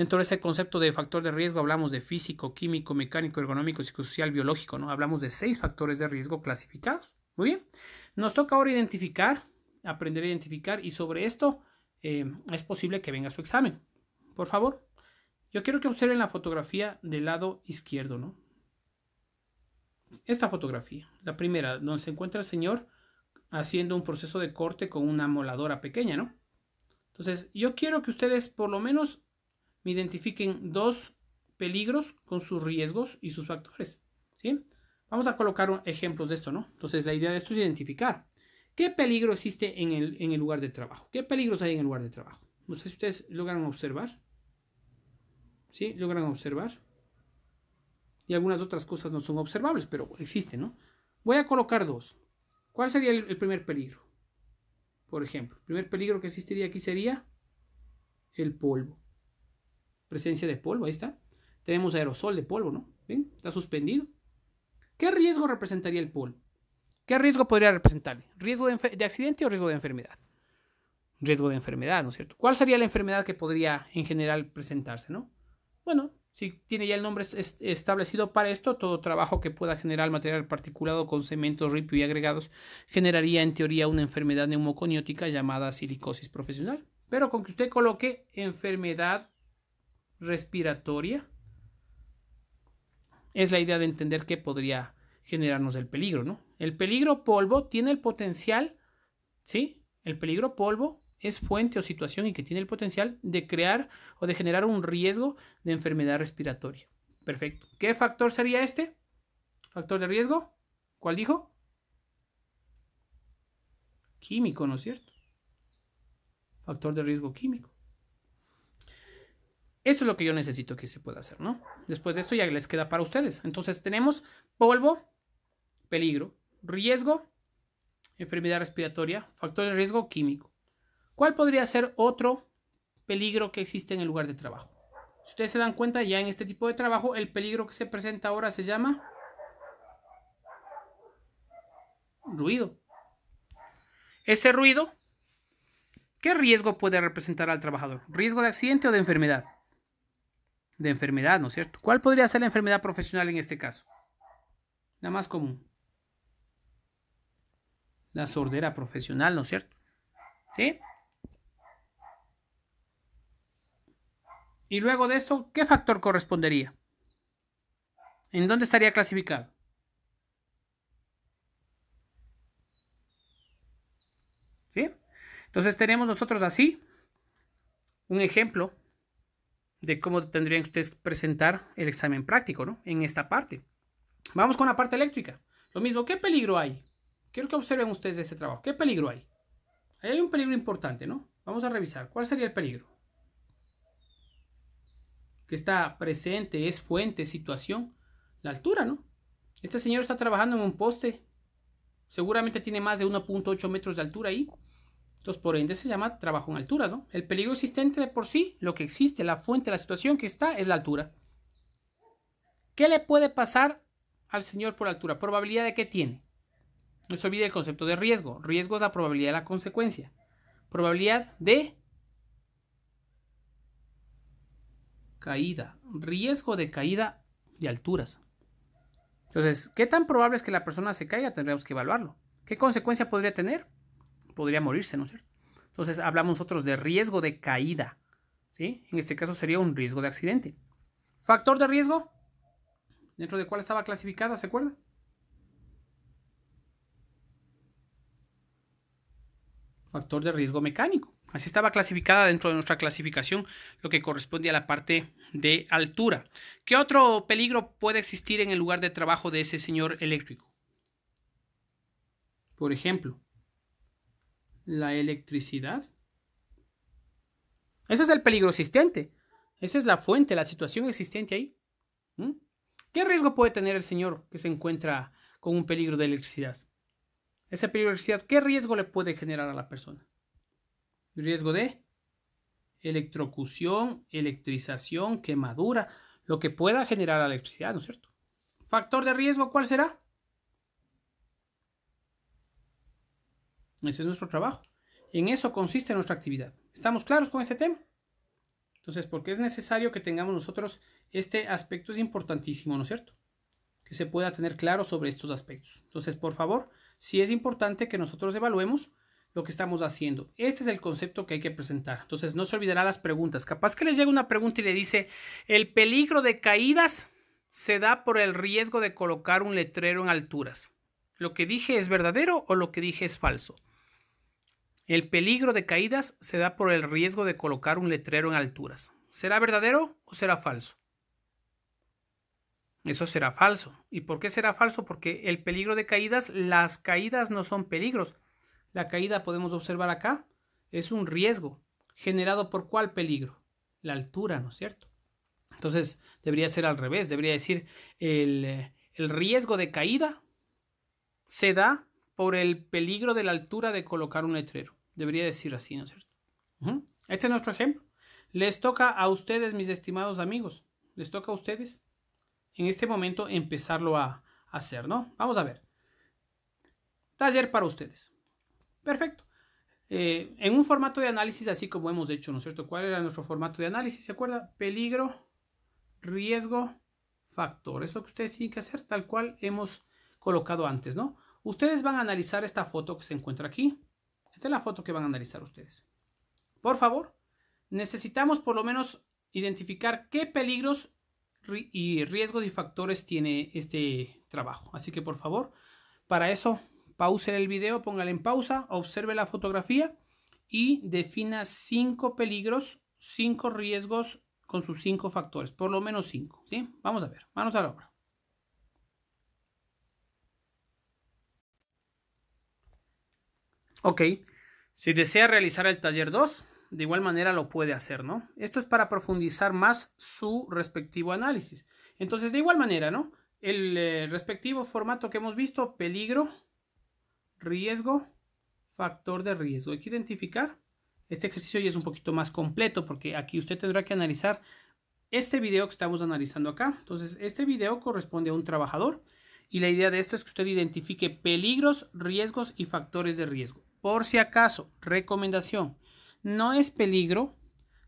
Speaker 1: Dentro de ese concepto de factor de riesgo hablamos de físico, químico, mecánico, ergonómico, psicosocial, biológico, ¿no? Hablamos de seis factores de riesgo clasificados. Muy bien. Nos toca ahora identificar, aprender a identificar y sobre esto eh, es posible que venga su examen. Por favor, yo quiero que observen la fotografía del lado izquierdo, ¿no? Esta fotografía, la primera, donde se encuentra el señor haciendo un proceso de corte con una moladora pequeña, ¿no? Entonces, yo quiero que ustedes por lo menos me identifiquen dos peligros con sus riesgos y sus factores. ¿sí? Vamos a colocar ejemplos de esto, ¿no? Entonces, la idea de esto es identificar qué peligro existe en el, lugar de trabajo. ¿Qué peligros hay en el lugar de trabajo? No sé si ustedes logran observar. ¿Sí? Logran observar. Y algunas otras cosas no son observables, pero existen, ¿no? Voy a colocar dos. ¿Cuál sería el primer peligro? Por ejemplo, el primer peligro que existiría aquí sería el polvo presencia de polvo, ahí está. Tenemos aerosol de polvo, ¿no? Está suspendido. ¿Qué riesgo representaría el polvo? ¿Qué riesgo podría representarle? ¿Riesgo de, accidente o riesgo de enfermedad? Riesgo de enfermedad, ¿no es cierto? ¿Cuál sería la enfermedad que podría en general presentarse, ¿no? Bueno, si tiene ya el nombre establecido para esto, todo trabajo que pueda generar material particulado con cemento, ripio y agregados generaría en teoría una enfermedad neumoconiótica llamada silicosis profesional. Pero con que usted coloque enfermedad respiratoria, es la idea de entender qué podría generarnos el peligro, ¿no? El peligro polvo tiene el potencial, ¿sí? El peligro polvo es fuente o situación y que tiene el potencial de crear o de generar un riesgo de enfermedad respiratoria. Perfecto. ¿Qué factor sería este? ¿Factor de riesgo? ¿Cuál dijo? Químico, ¿no es cierto? Factor de riesgo químico. Eso es lo que yo necesito que se pueda hacer, ¿no? Después de esto ya les queda para ustedes. Entonces tenemos polvo, peligro, riesgo, enfermedad respiratoria, factor de riesgo químico. ¿Cuál podría ser otro peligro que existe en el lugar de trabajo? Si ustedes se dan cuenta, ya en este tipo de trabajo, el peligro que se presenta ahora se llama ruido. Ese ruido, ¿qué riesgo puede representar al trabajador? ¿Riesgo de accidente o de enfermedad? de enfermedad, ¿no es cierto? ¿Cuál podría ser la enfermedad profesional en este caso? La más común. La sordera profesional, ¿no es cierto? ¿Sí? Y luego de esto, ¿qué factor correspondería? ¿En dónde estaría clasificado? ¿Sí? Entonces tenemos nosotros así un ejemplo de cómo tendrían ustedes presentar el examen práctico, ¿no? En esta parte. Vamos con la parte eléctrica. Lo mismo, ¿qué peligro hay? Quiero que observen ustedes este trabajo. ¿Qué peligro hay? Ahí hay un peligro importante, ¿no? Vamos a revisar. ¿Cuál sería el peligro? Que está presente, es fuente, situación. La altura, ¿no? Este señor está trabajando en un poste. Seguramente tiene más de 1.8 metros de altura ahí. Entonces, por ende, se llama trabajo en alturas, ¿no? El peligro existente de por sí, lo que existe, la fuente, la situación que está, es la altura. ¿Qué le puede pasar al señor por altura? ¿Probabilidad de qué tiene? No se olvide el concepto de riesgo. Riesgo es la probabilidad de la consecuencia. Probabilidad de caída. Riesgo de caída de alturas. Entonces, ¿qué tan probable es que la persona se caiga? Tendremos que evaluarlo. ¿Qué consecuencia podría tener? podría morirse, ¿no es cierto? Entonces hablamos nosotros de riesgo de caída, ¿sí? En este caso sería un riesgo de accidente. Factor de riesgo, dentro de cuál estaba clasificada, ¿se acuerda? Factor de riesgo mecánico. Así estaba clasificada dentro de nuestra clasificación, lo que corresponde a la parte de altura. ¿Qué otro peligro puede existir en el lugar de trabajo de ese señor eléctrico? Por ejemplo, la electricidad. Ese es el peligro existente. Esa es la fuente, la situación existente ahí. ¿Mm? ¿Qué riesgo puede tener el señor que se encuentra con un peligro de electricidad? Ese peligro de electricidad, ¿qué riesgo le puede generar a la persona? Riesgo de electrocución, electrización, quemadura, lo que pueda generar la electricidad, ¿no es cierto? ¿Factor de riesgo cuál será? Ese es nuestro trabajo. En eso consiste nuestra actividad. ¿Estamos claros con este tema? Entonces, porque es necesario que tengamos nosotros este aspecto es importantísimo, ¿no es cierto? Que se pueda tener claro sobre estos aspectos. Entonces, por favor, sí es importante que nosotros evaluemos lo que estamos haciendo. Este es el concepto que hay que presentar. Entonces, no se olvidará las preguntas. Capaz que les llega una pregunta y le dice, el peligro de caídas se da por el riesgo de colocar un letrero en alturas. ¿Lo que dije es verdadero o lo que dije es falso? El peligro de caídas se da por el riesgo de colocar un letrero en alturas. ¿Será verdadero o será falso? Eso será falso. ¿Y por qué será falso? Porque el peligro de caídas, las caídas no son peligros. La caída, podemos observar acá, es un riesgo generado por cuál peligro? La altura, ¿no es cierto? Entonces, debería ser al revés, debería decir el, el riesgo de caída se da por el peligro de la altura de colocar un letrero. Debería decir así, ¿no es cierto? Este es nuestro ejemplo. Les toca a ustedes, mis estimados amigos, les toca a ustedes en este momento empezarlo a hacer, ¿no? Vamos a ver. Taller para ustedes. Perfecto. Eh, en un formato de análisis así como hemos hecho, ¿no es cierto? ¿Cuál era nuestro formato de análisis? ¿Se acuerda? Peligro, riesgo, factor. Es lo que ustedes tienen que hacer tal cual hemos colocado antes, ¿no? Ustedes van a analizar esta foto que se encuentra aquí. Esta la foto que van a analizar ustedes. Por favor, necesitamos por lo menos identificar qué peligros y riesgos y factores tiene este trabajo. Así que por favor, para eso, pause el video, póngale en pausa, observe la fotografía y defina cinco peligros, cinco riesgos con sus cinco factores, por lo menos cinco. ¿sí? Vamos a ver, manos a la obra. Ok, si desea realizar el taller 2, de igual manera lo puede hacer, ¿no? Esto es para profundizar más su respectivo análisis. Entonces, de igual manera, ¿no? El eh, respectivo formato que hemos visto, peligro, riesgo, factor de riesgo. Hay que identificar. Este ejercicio ya es un poquito más completo porque aquí usted tendrá que analizar este video que estamos analizando acá. Entonces, este video corresponde a un trabajador y la idea de esto es que usted identifique peligros, riesgos y factores de riesgo. Por si acaso, recomendación, no es peligro,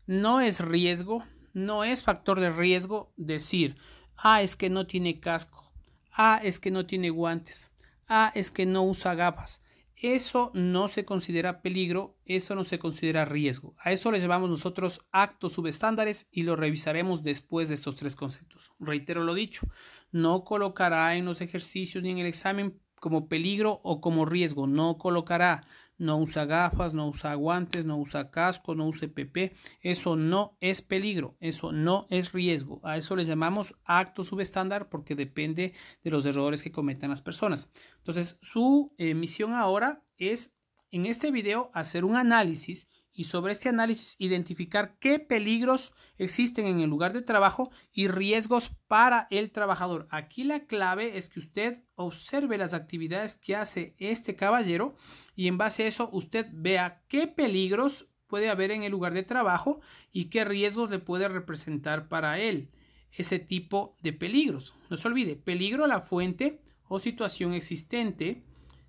Speaker 1: no es riesgo, no es factor de riesgo decir, ah, es que no tiene casco, ah, es que no tiene guantes, ah, es que no usa gafas. Eso no se considera peligro, eso no se considera riesgo. A eso le llamamos nosotros actos subestándares y lo revisaremos después de estos tres conceptos. Reitero lo dicho, no colocará en los ejercicios ni en el examen como peligro o como riesgo, no colocará no usa gafas, no usa guantes, no usa casco, no usa PP. Eso no es peligro, eso no es riesgo. A eso les llamamos acto subestándar porque depende de los errores que cometan las personas. Entonces, su eh, misión ahora es, en este video, hacer un análisis y sobre este análisis identificar qué peligros existen en el lugar de trabajo y riesgos para el trabajador. Aquí la clave es que usted observe las actividades que hace este caballero y en base a eso usted vea qué peligros puede haber en el lugar de trabajo y qué riesgos le puede representar para él ese tipo de peligros. No se olvide, peligro a la fuente o situación existente,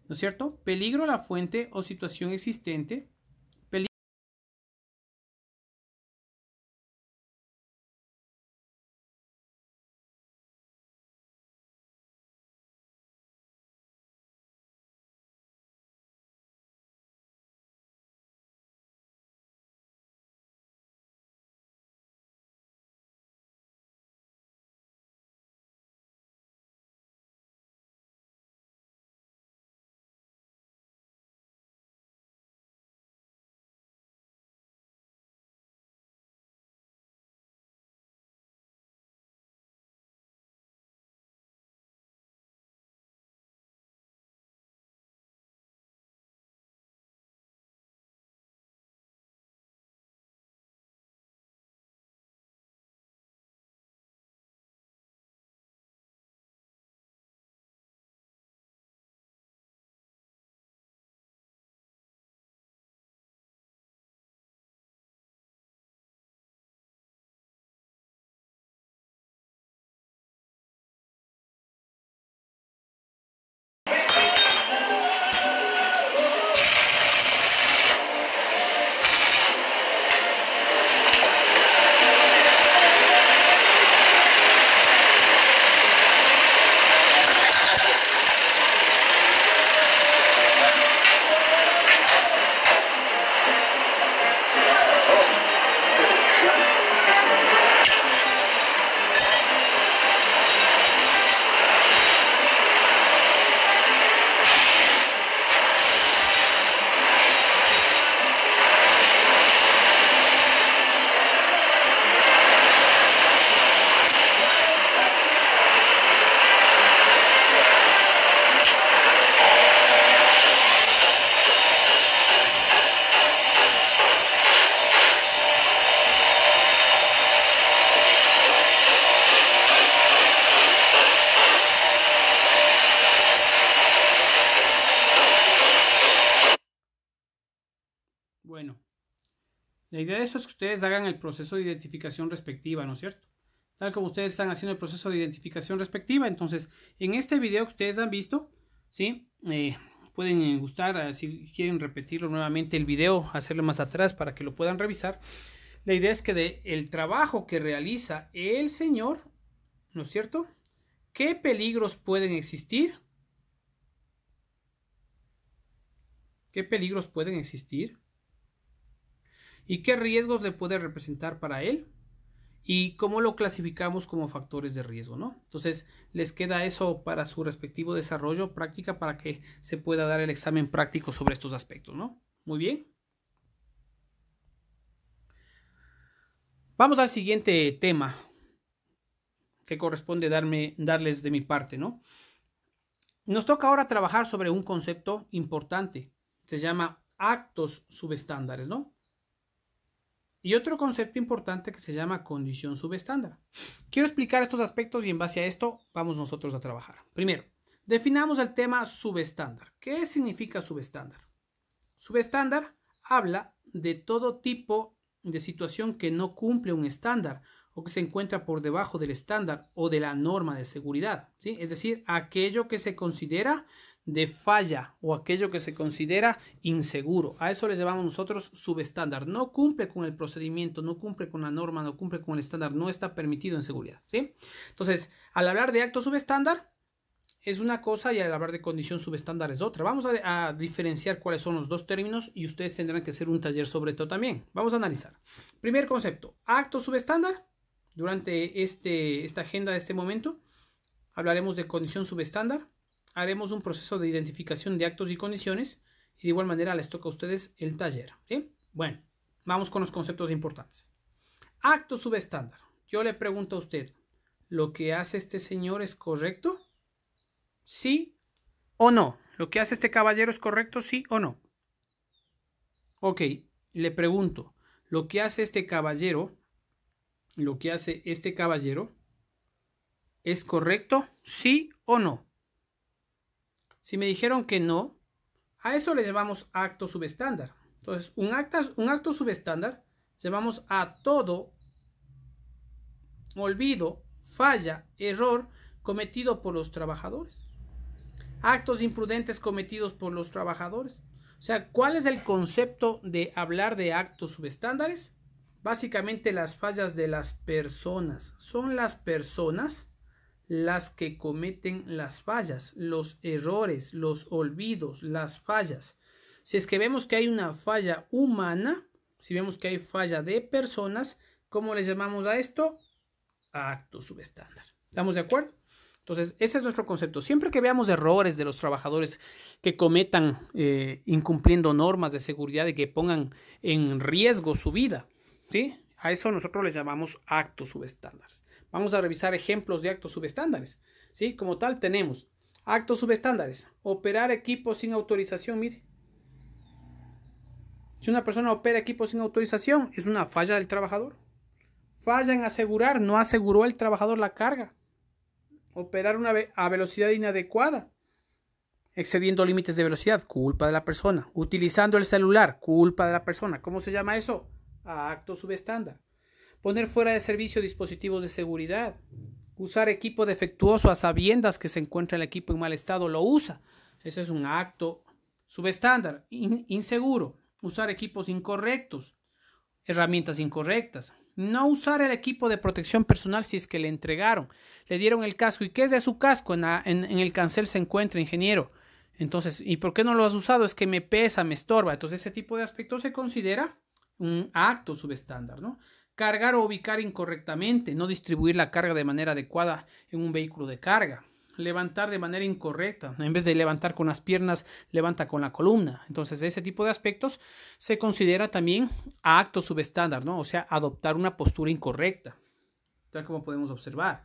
Speaker 1: ¿no es cierto? Peligro a la fuente o situación existente La idea de eso es que ustedes hagan el proceso de identificación respectiva, ¿no es cierto? Tal como ustedes están haciendo el proceso de identificación respectiva. Entonces, en este video que ustedes han visto, ¿sí? Eh, pueden eh, gustar, ah, si quieren repetirlo nuevamente el video, hacerlo más atrás para que lo puedan revisar. La idea es que de el trabajo que realiza el señor, ¿no es cierto? ¿Qué peligros pueden existir? ¿Qué peligros pueden existir? y qué riesgos le puede representar para él y cómo lo clasificamos como factores de riesgo, ¿no? Entonces, les queda eso para su respectivo desarrollo, práctica, para que se pueda dar el examen práctico sobre estos aspectos, ¿no? Muy bien. Vamos al siguiente tema que corresponde darme, darles de mi parte, ¿no? Nos toca ahora trabajar sobre un concepto importante, se llama actos subestándares, ¿no? y otro concepto importante que se llama condición subestándar. Quiero explicar estos aspectos y en base a esto vamos nosotros a trabajar. Primero, definamos el tema subestándar. ¿Qué significa subestándar? Subestándar habla de todo tipo de situación que no cumple un estándar o que se encuentra por debajo del estándar o de la norma de seguridad, es decir, aquello que se considera de falla o aquello que se considera inseguro. A eso le llamamos nosotros subestándar. No cumple con el procedimiento, no cumple con la norma, no cumple con el estándar, no está permitido en seguridad. ¿sí? Entonces, al hablar de acto subestándar, es una cosa y al hablar de condición subestándar es otra. Vamos a, diferenciar cuáles son los dos términos y ustedes tendrán que hacer un taller sobre esto también. Vamos a analizar. Primer concepto, acto subestándar. Durante este, esta agenda de este momento hablaremos de condición subestándar haremos un proceso de identificación de actos y condiciones y de igual manera les toca a ustedes el taller. Bueno, vamos con los conceptos importantes. Acto subestándar. Yo le pregunto a usted, ¿lo que hace este señor es correcto? ¿Sí o no? ¿Lo que hace este caballero es correcto? ¿Sí o no? Ok, le pregunto, ¿lo que hace este caballero, lo que hace este caballero, es correcto? ¿Sí o no? Si me dijeron que no, a eso le llamamos acto subestándar. Entonces, un, un acto subestándar llevamos a todo olvido, falla, error cometido por los trabajadores. Actos imprudentes cometidos por los trabajadores. O sea, ¿cuál es el concepto de hablar de actos subestándares? Básicamente las fallas de las personas. Son las personas las que cometen las fallas, los errores, los olvidos, las fallas. Si es que vemos que hay una falla humana, si vemos que hay falla de personas, ¿cómo le llamamos a esto? Acto subestándar. ¿Estamos de acuerdo? Entonces, ese es nuestro concepto. Siempre que veamos errores de los trabajadores que cometan eh, incumpliendo normas de seguridad y que pongan en riesgo su vida, ¿sí? A eso nosotros le llamamos acto subestándar. Vamos a revisar ejemplos de actos subestándares. ¿sí? Como tal tenemos actos subestándares. Operar equipos sin autorización, mire. Si una persona opera equipos sin autorización, es una falla del trabajador. Falla en asegurar, no aseguró el trabajador la carga. Operar a velocidad inadecuada, excediendo límites de velocidad, culpa de la persona. Utilizando el celular, culpa de la persona. ¿Cómo se llama eso? acto subestándar poner fuera de servicio dispositivos de seguridad, usar equipo defectuoso a sabiendas que se encuentra el equipo en mal estado, lo usa. Ese es un acto subestándar, inseguro, usar equipos incorrectos, herramientas incorrectas, no usar el equipo de protección personal si es que le entregaron, le dieron el casco y qué es de su casco, en, en el cancel se encuentra, ingeniero. Entonces, ¿y por qué no lo has usado? Es que me pesa, me estorba. Entonces, ese tipo de aspectos se considera un acto subestándar, ¿no? cargar o ubicar incorrectamente, no distribuir la carga de manera adecuada en un vehículo de carga, levantar de manera incorrecta, en vez de levantar con las piernas, levanta con la columna. Entonces, ese tipo de aspectos se considera también a acto subestándar, ¿no? O sea, adoptar una postura incorrecta, tal como podemos observar.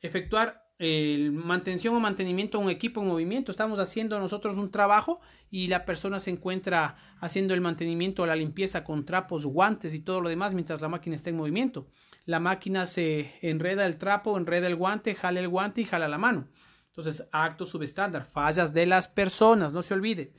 Speaker 1: Efectuar el mantención o mantenimiento de un equipo en movimiento. Estamos haciendo nosotros un trabajo y la persona se encuentra haciendo el mantenimiento o la limpieza con trapos, guantes y todo lo demás mientras la máquina está en movimiento. La máquina se enreda el trapo, enreda el guante, jala el guante y jala la mano. Entonces, acto subestándar, fallas de las personas, no se olvide.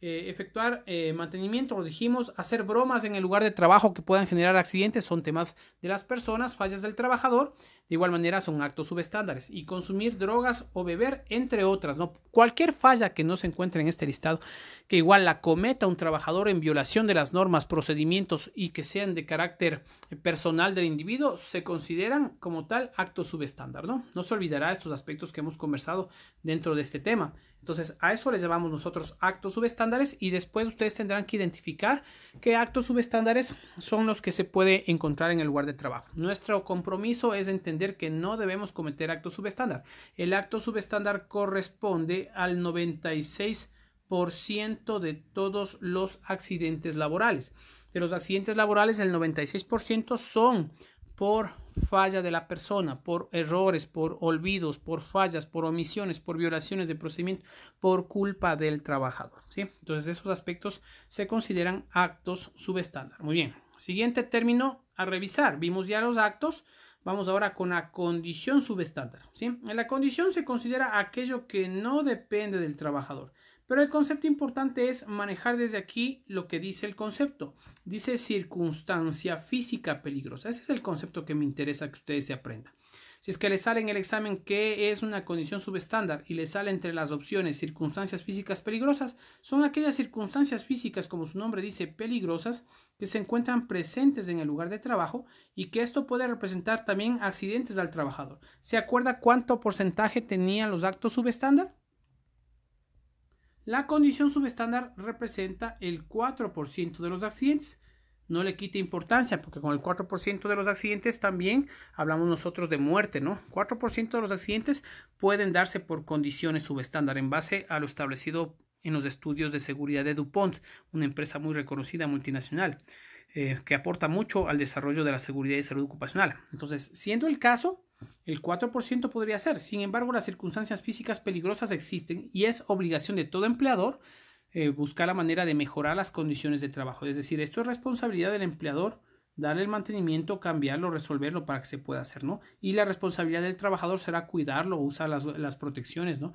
Speaker 1: Eh, efectuar eh, mantenimiento, lo dijimos, hacer bromas en el lugar de trabajo que puedan generar accidentes son temas de las personas, fallas del trabajador, de igual manera son actos subestándares y consumir drogas o beber, entre otras, ¿no? Cualquier falla que no se encuentre en este listado, que igual la cometa un trabajador en violación de las normas, procedimientos y que sean de carácter eh, personal del individuo, se consideran como tal actos subestándar, ¿no? No se olvidará estos aspectos que hemos conversado dentro de este tema. Entonces, a eso les llamamos nosotros actos subestándares y después ustedes tendrán que identificar qué actos subestándares son los que se puede encontrar en el lugar de trabajo. Nuestro compromiso es entender que no debemos cometer actos subestándar. El acto subestándar corresponde al 96% de todos los accidentes laborales. De los accidentes laborales, el 96% son por falla de la persona, por errores, por olvidos, por fallas, por omisiones, por violaciones de procedimiento, por culpa del trabajador. ¿sí? Entonces esos aspectos se consideran actos subestándar. Muy bien. Siguiente término a revisar. Vimos ya los actos. Vamos ahora con la condición subestándar. ¿sí? En la condición se considera aquello que no depende del trabajador, pero el concepto importante es manejar desde aquí lo que dice el concepto. Dice circunstancia física peligrosa. Ese es el concepto que me interesa que ustedes se aprendan. Si es que les sale en el examen que es una condición subestándar y les sale entre las opciones circunstancias físicas peligrosas, son aquellas circunstancias físicas, como su nombre dice, peligrosas, que se encuentran presentes en el lugar de trabajo y que esto puede representar también accidentes al trabajador. ¿Se acuerda cuánto porcentaje tenían los actos subestándar? La condición subestándar representa el 4% de los accidentes. No le quite importancia, porque con el 4% de los accidentes también hablamos nosotros de muerte, ¿no? 4% de los accidentes pueden darse por condiciones subestándar en base a lo establecido en los estudios de seguridad de DuPont, una empresa muy reconocida multinacional. Eh, que aporta mucho al desarrollo de la seguridad y salud ocupacional. Entonces, siendo el caso, el 4% podría ser. Sin embargo, las circunstancias físicas peligrosas existen y es obligación de todo empleador eh, buscar la manera de mejorar las condiciones de trabajo. Es decir, esto es responsabilidad del empleador darle el mantenimiento, cambiarlo, resolverlo para que se pueda hacer, ¿no? Y la responsabilidad del trabajador será cuidarlo, usar las, las protecciones, ¿no?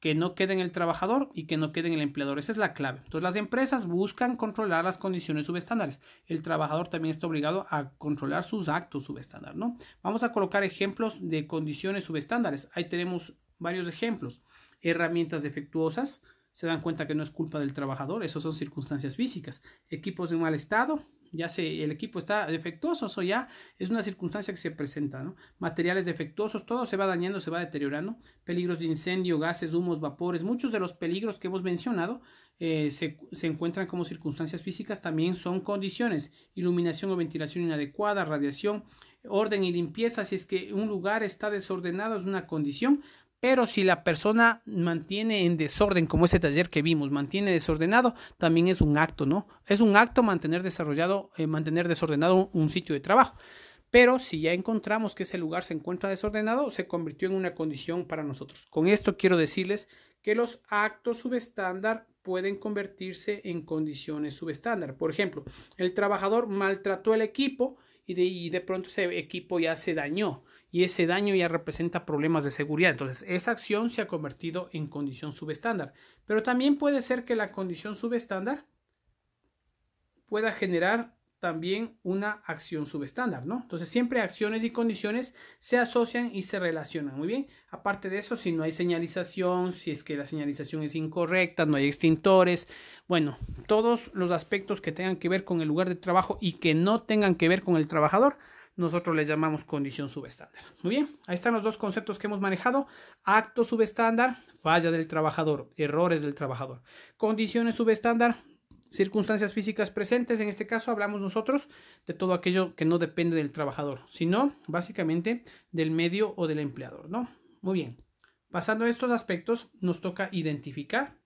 Speaker 1: que no quede en el trabajador y que no quede en el empleador. Esa es la clave. Entonces las empresas buscan controlar las condiciones subestándares. El trabajador también está obligado a controlar sus actos subestándar. ¿no? Vamos a colocar ejemplos de condiciones subestándares. Ahí tenemos varios ejemplos. Herramientas defectuosas. Se dan cuenta que no es culpa del trabajador. Esas son circunstancias físicas. Equipos en mal estado ya se, el equipo está defectuoso, o ya es una circunstancia que se presenta, ¿no? Materiales defectuosos, todo se va dañando, se va deteriorando, peligros de incendio, gases, humos, vapores, muchos de los peligros que hemos mencionado eh, se, se, encuentran como circunstancias físicas, también son condiciones, iluminación o ventilación inadecuada, radiación, orden y limpieza, si es que un lugar está desordenado es una condición, pero si la persona mantiene en desorden, como ese taller que vimos, mantiene desordenado, también es un acto, ¿no? Es un acto mantener desarrollado, eh, mantener desordenado un sitio de trabajo. Pero si ya encontramos que ese lugar se encuentra desordenado, se convirtió en una condición para nosotros. Con esto quiero decirles que los actos subestándar pueden convertirse en condiciones subestándar. Por ejemplo, el trabajador maltrató el equipo y de pronto ese equipo ya se dañó y ese daño ya representa problemas de seguridad. Entonces, esa acción se ha convertido en condición subestándar. Pero también puede ser que la condición subestándar pueda generar también una acción subestándar, ¿no? Entonces siempre acciones y condiciones se asocian y se relacionan, muy bien. Aparte de eso, si no hay señalización, si es que la señalización es incorrecta, no hay extintores, bueno, todos los aspectos que tengan que ver con el lugar de trabajo y que no tengan que ver con el trabajador, nosotros le llamamos condición subestándar. Muy bien, ahí están los dos conceptos que hemos manejado. Acto subestándar, falla del trabajador, errores del trabajador. Condiciones subestándar, circunstancias físicas presentes. En este caso hablamos nosotros de todo aquello que no depende del trabajador, sino básicamente del medio o del empleador, ¿no? Muy bien. Pasando a estos aspectos, nos toca identificar.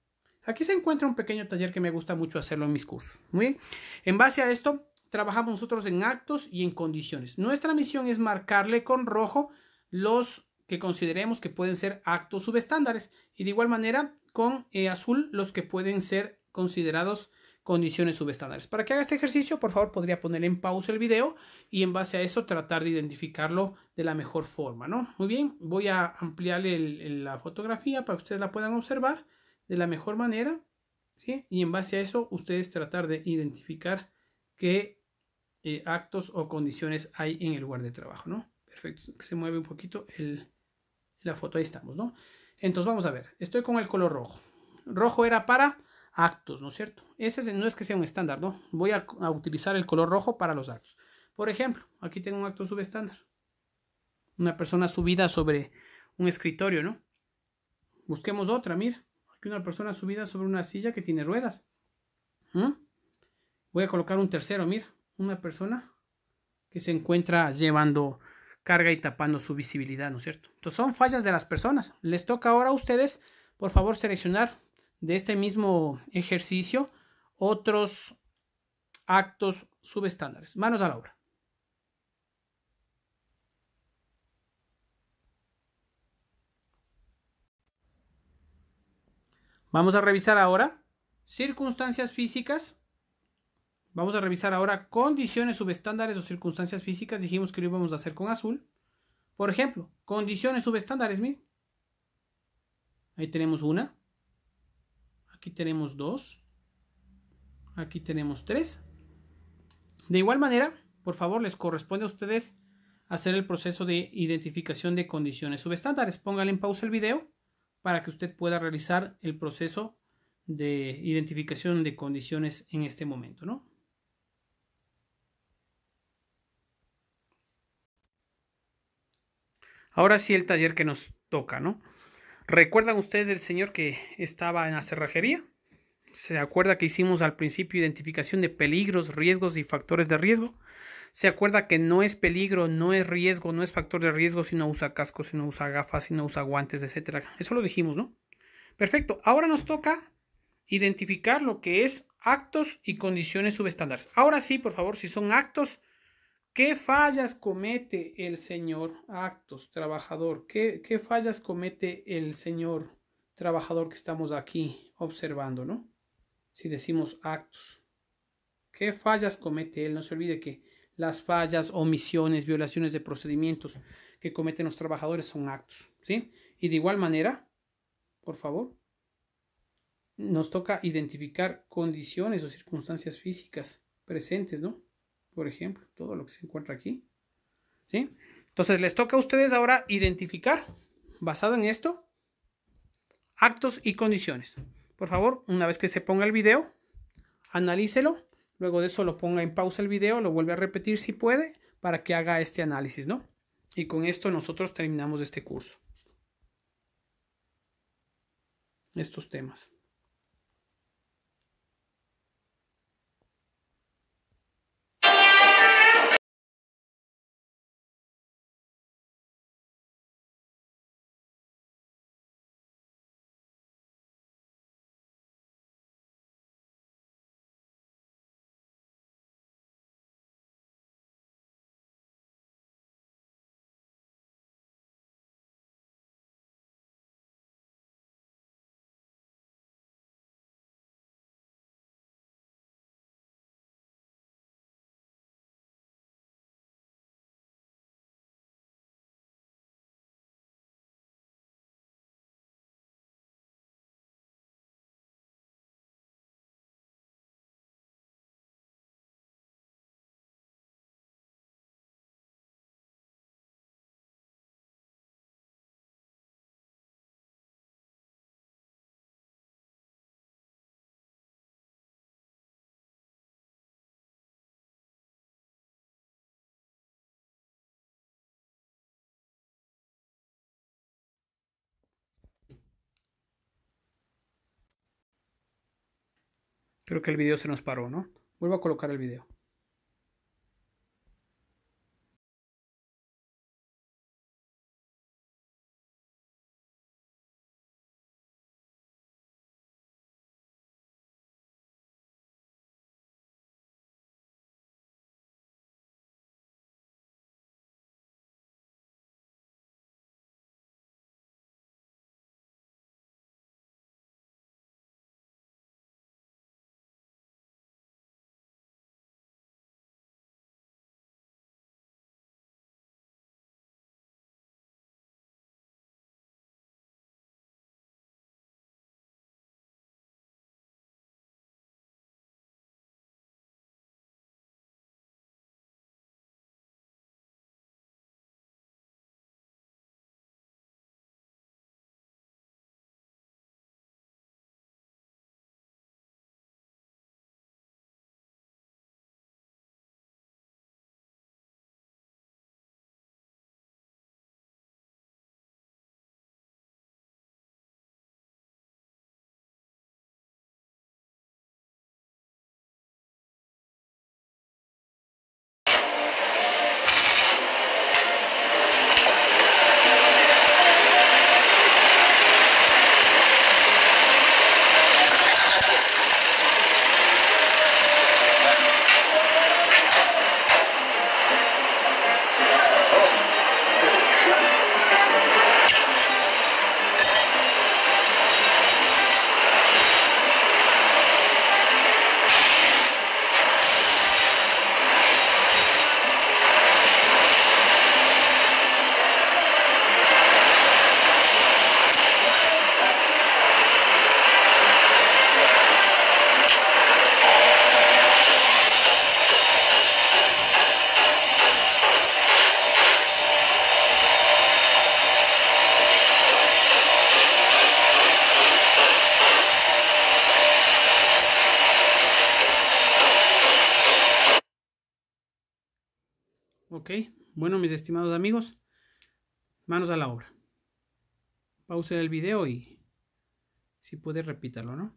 Speaker 1: Aquí se encuentra un pequeño taller que me gusta mucho hacerlo en mis cursos. Muy bien. En base a esto, trabajamos nosotros en actos y en condiciones. Nuestra misión es marcarle con rojo los que consideremos que pueden ser actos subestándares y de igual manera con eh, azul los que pueden ser considerados condiciones subestándares. Para que haga este ejercicio, por favor, podría poner en pausa el video y en base a eso tratar de identificarlo de la mejor forma, ¿no? Muy bien, voy a ampliarle la fotografía para que ustedes la puedan observar de la mejor manera, ¿sí? Y en base a eso, ustedes tratar de identificar qué eh, actos o condiciones hay en el lugar de trabajo, ¿no? Perfecto, se mueve un poquito la foto, ahí estamos, ¿no? Entonces vamos a ver, estoy con el color rojo. Rojo era para actos, ¿no es cierto? Ese no es que sea un estándar, ¿no? Voy a, utilizar el color rojo para los actos. Por ejemplo, aquí tengo un acto subestándar. Una persona subida sobre un escritorio, ¿no? Busquemos otra, mira. Aquí una persona subida sobre una silla que tiene ruedas. ¿Mm? Voy a colocar un tercero, mira una persona que se encuentra llevando carga y tapando su visibilidad, ¿no es cierto? Entonces son fallas de las personas. Les toca ahora a ustedes, por favor, seleccionar de este mismo ejercicio otros actos subestándares. Manos a la obra. Vamos a revisar ahora circunstancias físicas Vamos a revisar ahora condiciones subestándares o circunstancias físicas. Dijimos que lo íbamos a hacer con azul. Por ejemplo, condiciones subestándares, miren. Ahí tenemos una. Aquí tenemos dos. Aquí tenemos tres. De igual manera, por favor, les corresponde a ustedes hacer el proceso de identificación de condiciones subestándares. Pónganle en pausa el video para que usted pueda realizar el proceso de identificación de condiciones en este momento, ¿no? Ahora sí el taller que nos toca, ¿no? ¿Recuerdan ustedes el señor que estaba en la cerrajería? ¿Se acuerda que hicimos al principio identificación de peligros, riesgos y factores de riesgo? ¿Se acuerda que no es peligro, no es riesgo, no es factor de riesgo si no usa casco, si no usa gafas, si no usa guantes, etcétera? Eso lo dijimos, ¿no? Perfecto. Ahora nos toca identificar lo que es actos y condiciones subestándares. Ahora sí, por favor, si son actos ¿Qué fallas comete el señor Actos, trabajador? ¿Qué, fallas comete el señor trabajador que estamos aquí observando, no? Si decimos Actos. ¿Qué fallas comete él? No se olvide que las fallas, omisiones, violaciones de procedimientos que cometen los trabajadores son actos, ¿sí? Y de igual manera, por favor, nos toca identificar condiciones o circunstancias físicas presentes, ¿no? por ejemplo, todo lo que se encuentra aquí. ¿Sí? Entonces les toca a ustedes ahora identificar, basado en esto, actos y condiciones. Por favor, una vez que se ponga el video, analícelo. Luego de eso lo ponga en pausa el video, lo vuelve a repetir si puede, para que haga este análisis, ¿no? Y con esto nosotros terminamos este curso. Estos temas. Creo que el video se nos paró, ¿no? Vuelvo a colocar el video. manos a la obra. Pausa el video y si puede repítalo, ¿no?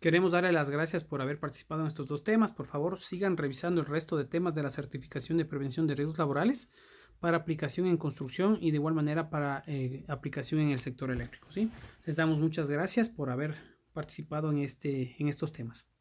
Speaker 1: Queremos darle las gracias por haber participado en estos dos temas. Por favor, sigan revisando el resto de temas de la certificación de prevención de riesgos laborales para aplicación en construcción y de igual manera para eh, aplicación en el sector eléctrico. ¿sí? Les damos muchas gracias por haber participado en, este, en estos temas.